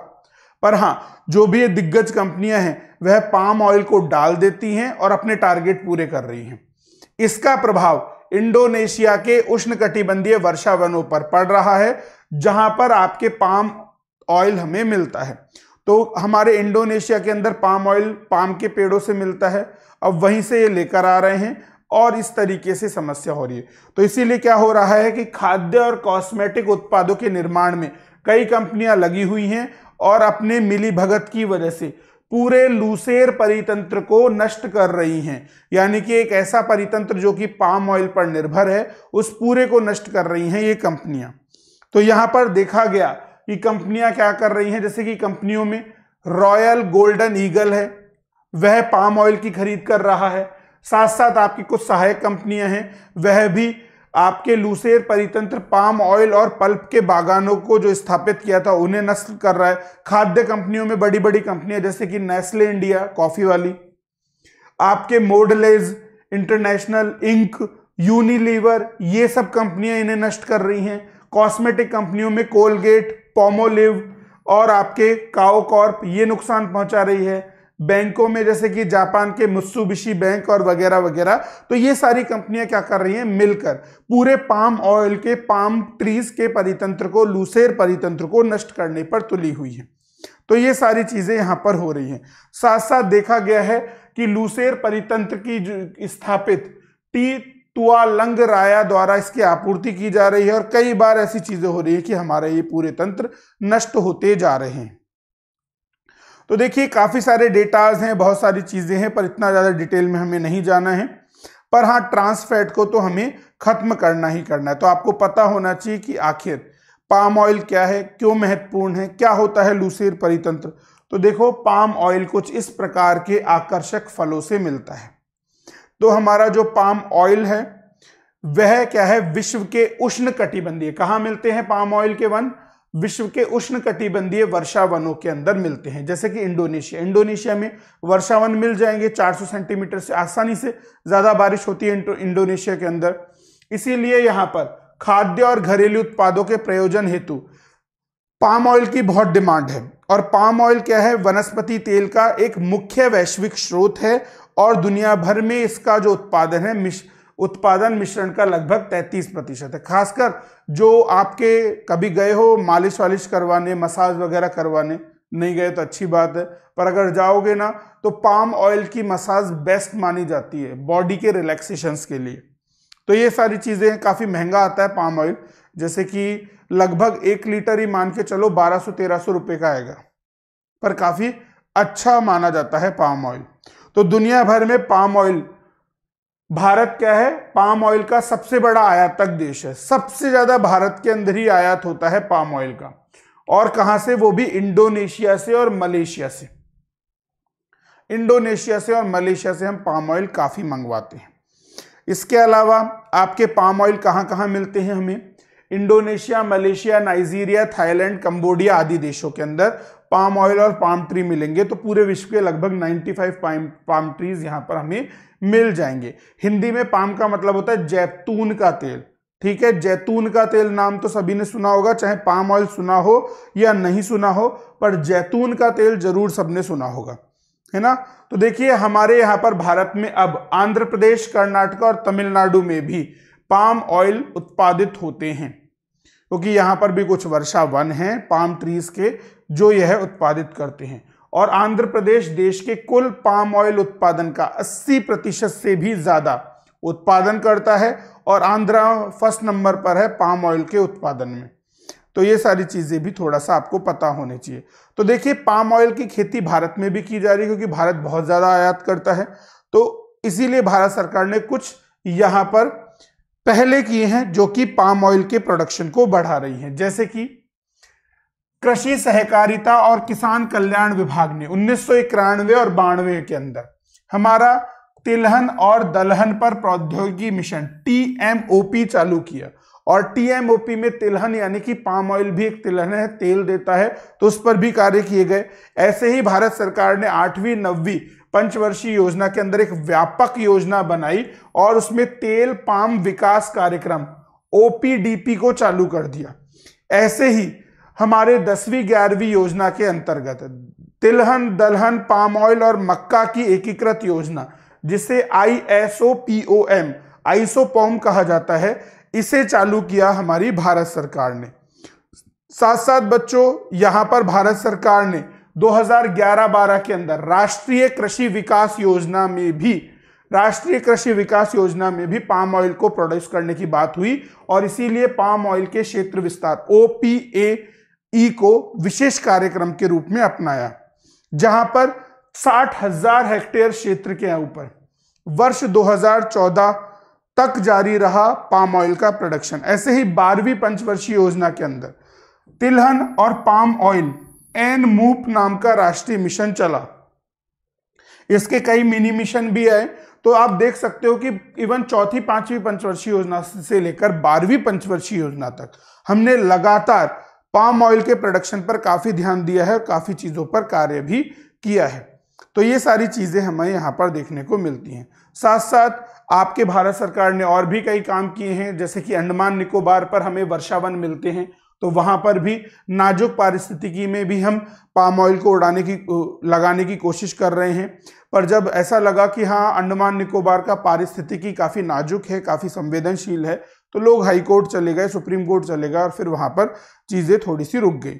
पर हां जो भी ये दिग्गज कंपनियां हैं वह पाम ऑयल को डाल देती हैं और अपने टारगेट पूरे कर रही हैं इसका प्रभाव इंडोनेशिया के उष्णकटिबंधीय वर्षा वनों पर पड़ रहा है जहां पर आपके पाम ऑयल हमें मिलता है तो हमारे इंडोनेशिया के अंदर पाम ऑयल पाम के पेड़ों से मिलता है अब वहीं से ये लेकर आ रहे हैं और इस तरीके से समस्या हो रही है तो इसीलिए क्या हो रहा है कि खाद्य और कॉस्मेटिक उत्पादों के निर्माण में कई कंपनियां लगी हुई हैं और अपने मिली भगत की वजह से पूरे लूसेर परितंत्र को नष्ट कर रही हैं यानी कि एक ऐसा परितंत्र जो कि पाम ऑयल पर निर्भर है उस पूरे को नष्ट कर रही हैं ये कंपनियां तो यहां पर देखा गया कि कंपनियां क्या कर रही हैं जैसे कि कंपनियों में रॉयल गोल्डन ईगल है वह पाम ऑयल की खरीद कर रहा है साथ साथ आपकी कुछ सहायक कंपनियां हैं वह भी आपके लूसेर परितंत्र पाम ऑयल और पल्प के बागानों को जो स्थापित किया था उन्हें नष्ट कर रहा है खाद्य कंपनियों में बड़ी बड़ी कंपनियां जैसे कि नेस्ले इंडिया कॉफी वाली आपके मोडलेज इंटरनेशनल इंक यूनिलीवर ये सब कंपनियां इन्हें नष्ट कर रही हैं कॉस्मेटिक कंपनियों में कोलगेट पोमोलिव और आपके काओकॉर्प ये नुकसान पहुंचा रही है बैंकों में जैसे कि जापान के मुस्सुबिशी बैंक और वगैरह वगैरह तो ये सारी कंपनियां क्या कर रही हैं मिलकर पूरे पाम ऑयल के पाम ट्रीज के परितंत्र को लूसेर परितंत्र को नष्ट करने पर तुली हुई है तो ये सारी चीजें यहां पर हो रही हैं साथ साथ देखा गया है कि लूसेर परितंत्र की स्थापित टी तुआलंग राया द्वारा इसकी आपूर्ति की जा रही है और कई बार ऐसी चीजें हो रही है कि हमारे ये पूरे तंत्र नष्ट होते जा रहे हैं तो देखिए काफ़ी सारे डेटाज हैं बहुत सारी चीज़ें हैं पर इतना ज़्यादा डिटेल में हमें नहीं जाना है पर हाँ ट्रांसफैट को तो हमें खत्म करना ही करना है तो आपको पता होना चाहिए कि आखिर पाम ऑयल क्या है क्यों महत्वपूर्ण है क्या होता है लूसीर परितंत्र तो देखो पाम ऑयल कुछ इस प्रकार के आकर्षक फलों से मिलता है तो हमारा जो पाम ऑयल है वह क्या है विश्व के उष्ण कटिबंधीय कहाँ मिलते हैं पाम ऑयल के वन विश्व के उष्ण कटिबंधीय वर्षावनों के अंदर मिलते हैं जैसे कि इंडोनेशिया इंडोनेशिया में वर्षावन मिल जाएंगे 400 सेंटीमीटर से आसानी से ज़्यादा बारिश होती है इंडोनेशिया के अंदर इसीलिए यहां पर खाद्य और घरेलू उत्पादों के प्रयोजन हेतु पाम ऑयल की बहुत डिमांड है और पाम ऑयल क्या है वनस्पति तेल का एक मुख्य वैश्विक स्रोत है और दुनिया भर में इसका जो उत्पादन है मिश्र उत्पादन मिश्रण का लगभग 33 प्रतिशत है खासकर जो आपके कभी गए हो मालिश वालिश करवाने मसाज वगैरह करवाने नहीं गए तो अच्छी बात है पर अगर जाओगे ना तो पाम ऑयल की मसाज बेस्ट मानी जाती है बॉडी के रिलैक्सेशंस के लिए तो ये सारी चीज़ें काफ़ी महंगा आता है पाम ऑयल जैसे कि लगभग एक लीटर ही मान के चलो 1200-1300 रुपए का आएगा पर काफ़ी अच्छा माना जाता है पाम ऑयल तो दुनिया भर में पाम ऑयल भारत क्या है पाम ऑयल का सबसे बड़ा आयातक देश है सबसे ज्यादा भारत के अंदर ही आयात होता है पाम ऑयल का और कहां से वो भी इंडोनेशिया से और मलेशिया से इंडोनेशिया से और मलेशिया से हम पाम ऑयल काफी मंगवाते हैं इसके अलावा आपके पाम ऑयल कहां कहां मिलते हैं हमें Indonesia Malaysia Nigeria Thailand Cambodia आदि देशों के अंदर पाम ऑयल और पाम ट्री मिलेंगे तो पूरे विश्व के लगभग 95 फाइव पाम ट्रीज यहां पर हमें मिल जाएंगे हिंदी में पाम का मतलब होता है जैतून का तेल ठीक है जैतून का तेल नाम तो सभी ने सुना होगा चाहे पाम ऑयल सुना हो या नहीं सुना हो पर जैतून का तेल जरूर सबने सुना होगा है ना तो देखिए हमारे यहाँ पर भारत में अब आंध्र प्रदेश कर्नाटक और तमिलनाडु में भी पाम ऑयल उत्पादित होते हैं क्योंकि तो यहाँ पर भी कुछ वर्षा वन हैं पाम ट्रीज के जो यह उत्पादित करते हैं और आंध्र प्रदेश देश के कुल पाम ऑयल उत्पादन का 80 प्रतिशत से भी ज़्यादा उत्पादन करता है और आंध्र फर्स्ट नंबर पर है पाम ऑयल के उत्पादन में तो ये सारी चीज़ें भी थोड़ा सा आपको पता होने चाहिए तो देखिए पाम ऑयल की खेती भारत में भी की जा रही है क्योंकि भारत बहुत ज़्यादा आयात करता है तो इसीलिए भारत सरकार ने कुछ यहाँ पर पहले किए हैं जो कि पाम ऑयल के प्रोडक्शन को बढ़ा रही हैं जैसे कि कृषि सहकारिता और किसान कल्याण विभाग ने उन्नीस और बानवे के अंदर हमारा तिलहन और दलहन पर प्रौद्योगिकी मिशन टी चालू किया और टीएमओपी में तिलहन यानी कि पाम ऑयल भी एक तिलहन है तेल देता है तो उस पर भी कार्य किए गए ऐसे ही भारत सरकार ने आठवीं नवी पंचवर्षीय योजना के अंदर एक व्यापक योजना बनाई और उसमें तेल पाम विकास कार्यक्रम ओपीडीपी को चालू कर दिया ऐसे ही हमारे दसवीं ग्यारहवीं योजना के अंतर्गत तिलहन दलहन पाम ऑयल और मक्का की एकीकृत योजना जिसे I S O P O M ISOPOM कहा जाता है इसे चालू किया हमारी भारत सरकार ने साथ साथ बच्चों यहां पर भारत सरकार ने 2011-12 के अंदर राष्ट्रीय कृषि विकास योजना में भी राष्ट्रीय कृषि विकास योजना में भी पाम ऑयल को प्रोड्यूस करने की बात हुई और इसीलिए पाम ऑयल के क्षेत्र विस्तार ओ पी ए ई को विशेष कार्यक्रम के रूप में अपनाया जहां पर साठ हजार हेक्टेयर क्षेत्र के ऊपर वर्ष 2014 तक जारी रहा पाम ऑयल का प्रोडक्शन ऐसे ही बारहवीं पंचवर्षीय योजना के अंदर तिलहन और पाम ऑयल एन मूप नाम का राष्ट्रीय मिशन चला इसके कई मिनी मिशन भी आए तो आप देख सकते हो कि इवन चौथी पांचवी पंचवर्षीय योजना से लेकर बारहवीं पंचवर्षीय योजना तक हमने लगातार पाम ऑयल के प्रोडक्शन पर काफ़ी ध्यान दिया है और काफ़ी चीज़ों पर कार्य भी किया है तो ये सारी चीज़ें हमें यहाँ पर देखने को मिलती हैं साथ साथ आपके भारत सरकार ने और भी कई काम किए हैं जैसे कि अंडमान निकोबार पर हमें वर्षावन मिलते हैं तो वहां पर भी नाजुक पारिस्थितिकी में भी हम पाम ऑयल को उड़ाने की लगाने की कोशिश कर रहे हैं पर जब ऐसा लगा कि हाँ अंडमान निकोबार का पारिस्थितिकी काफ़ी नाजुक है काफ़ी संवेदनशील है तो लोग हाई कोर्ट चले गए सुप्रीम कोर्ट चले गए और फिर वहां पर चीजें थोड़ी सी रुक गई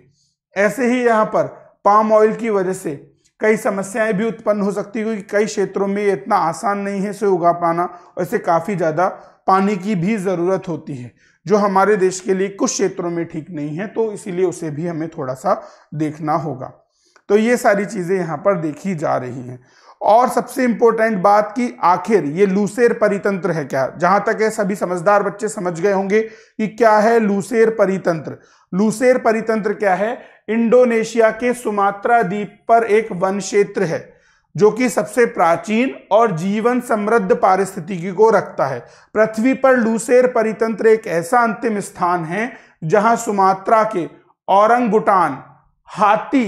ऐसे ही यहाँ पर पाम ऑयल की वजह से कई समस्याएं भी उत्पन्न हो सकती है क्योंकि कई क्षेत्रों में इतना आसान नहीं है इसे उगा पाना और इसे काफ़ी ज़्यादा पानी की भी ज़रूरत होती है जो हमारे देश के लिए कुछ क्षेत्रों में ठीक नहीं है तो इसीलिए उसे भी हमें थोड़ा सा देखना होगा तो ये सारी चीज़ें यहाँ पर देखी जा रही हैं और सबसे इंपॉर्टेंट बात कि आखिर ये लूसेर परितंत्र है क्या जहां तक है सभी समझदार बच्चे समझ गए होंगे कि क्या है लूसेर परितंत्र लूसेर परितंत्र क्या है इंडोनेशिया के सुमात्रा द्वीप पर एक वन क्षेत्र है जो कि सबसे प्राचीन और जीवन समृद्ध पारिस्थितिकी को रखता है पृथ्वी पर लूसेर परितंत्र एक ऐसा अंतिम स्थान है जहां सुमात्रा के औरंगुटान हाथी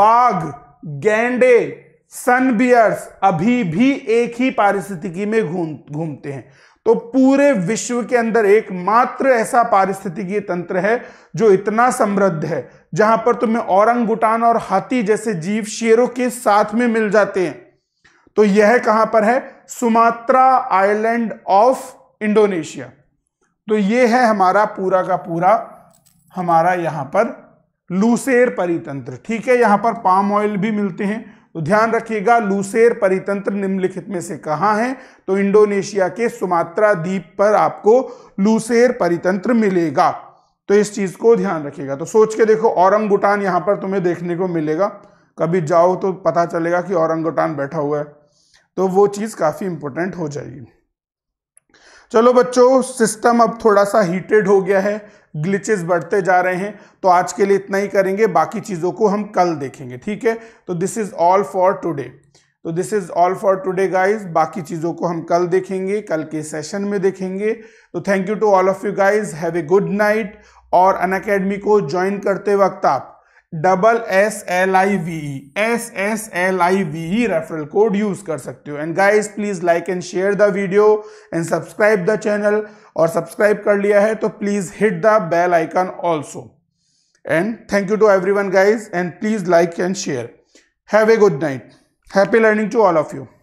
बाघ गेंडे सनबियर्स अभी भी एक ही पारिस्थितिकी में घूम घूमते हैं तो पूरे विश्व के अंदर एकमात्र ऐसा पारिस्थितिकीय तंत्र है जो इतना समृद्ध है जहां पर तुम्हें औरंगुटान और हाथी जैसे जीव शेरों के साथ में मिल जाते हैं तो यह कहां पर है सुमात्रा आइलैंड ऑफ इंडोनेशिया तो यह है हमारा पूरा का पूरा हमारा यहां पर लूसेर परितंत्र ठीक है यहां पर पाम ऑयल भी मिलते हैं तो ध्यान रखिएगा लूसेर परितंत्र निम्नलिखित में से कहाँ है तो इंडोनेशिया के सुमात्रा द्वीप पर आपको लूसेर परितंत्र मिलेगा तो इस चीज को ध्यान रखिएगा तो सोच के देखो औरंगुटान यहां पर तुम्हें देखने को मिलेगा कभी जाओ तो पता चलेगा कि औरंगुटान बैठा हुआ है तो वो चीज़ काफ़ी इंपॉर्टेंट हो जाएगी चलो बच्चों सिस्टम अब थोड़ा सा हीटेड हो गया है ग्लिचेस बढ़ते जा रहे हैं तो आज के लिए इतना ही करेंगे बाकी चीज़ों को हम कल देखेंगे ठीक है तो this is all for today तो this is all for today guys बाकी चीज़ों को हम कल देखेंगे कल के सेशन में देखेंगे तो thank you to all of you guys have a good night और अन को ज्वाइन करते वक्त आप double S L I V S S L I V referral code use कर सकते हो and guys please like and share the video and subscribe the channel और सब्सक्राइब कर लिया है तो please hit the bell icon also and thank you to everyone guys and please like and share have a good night happy learning to all of you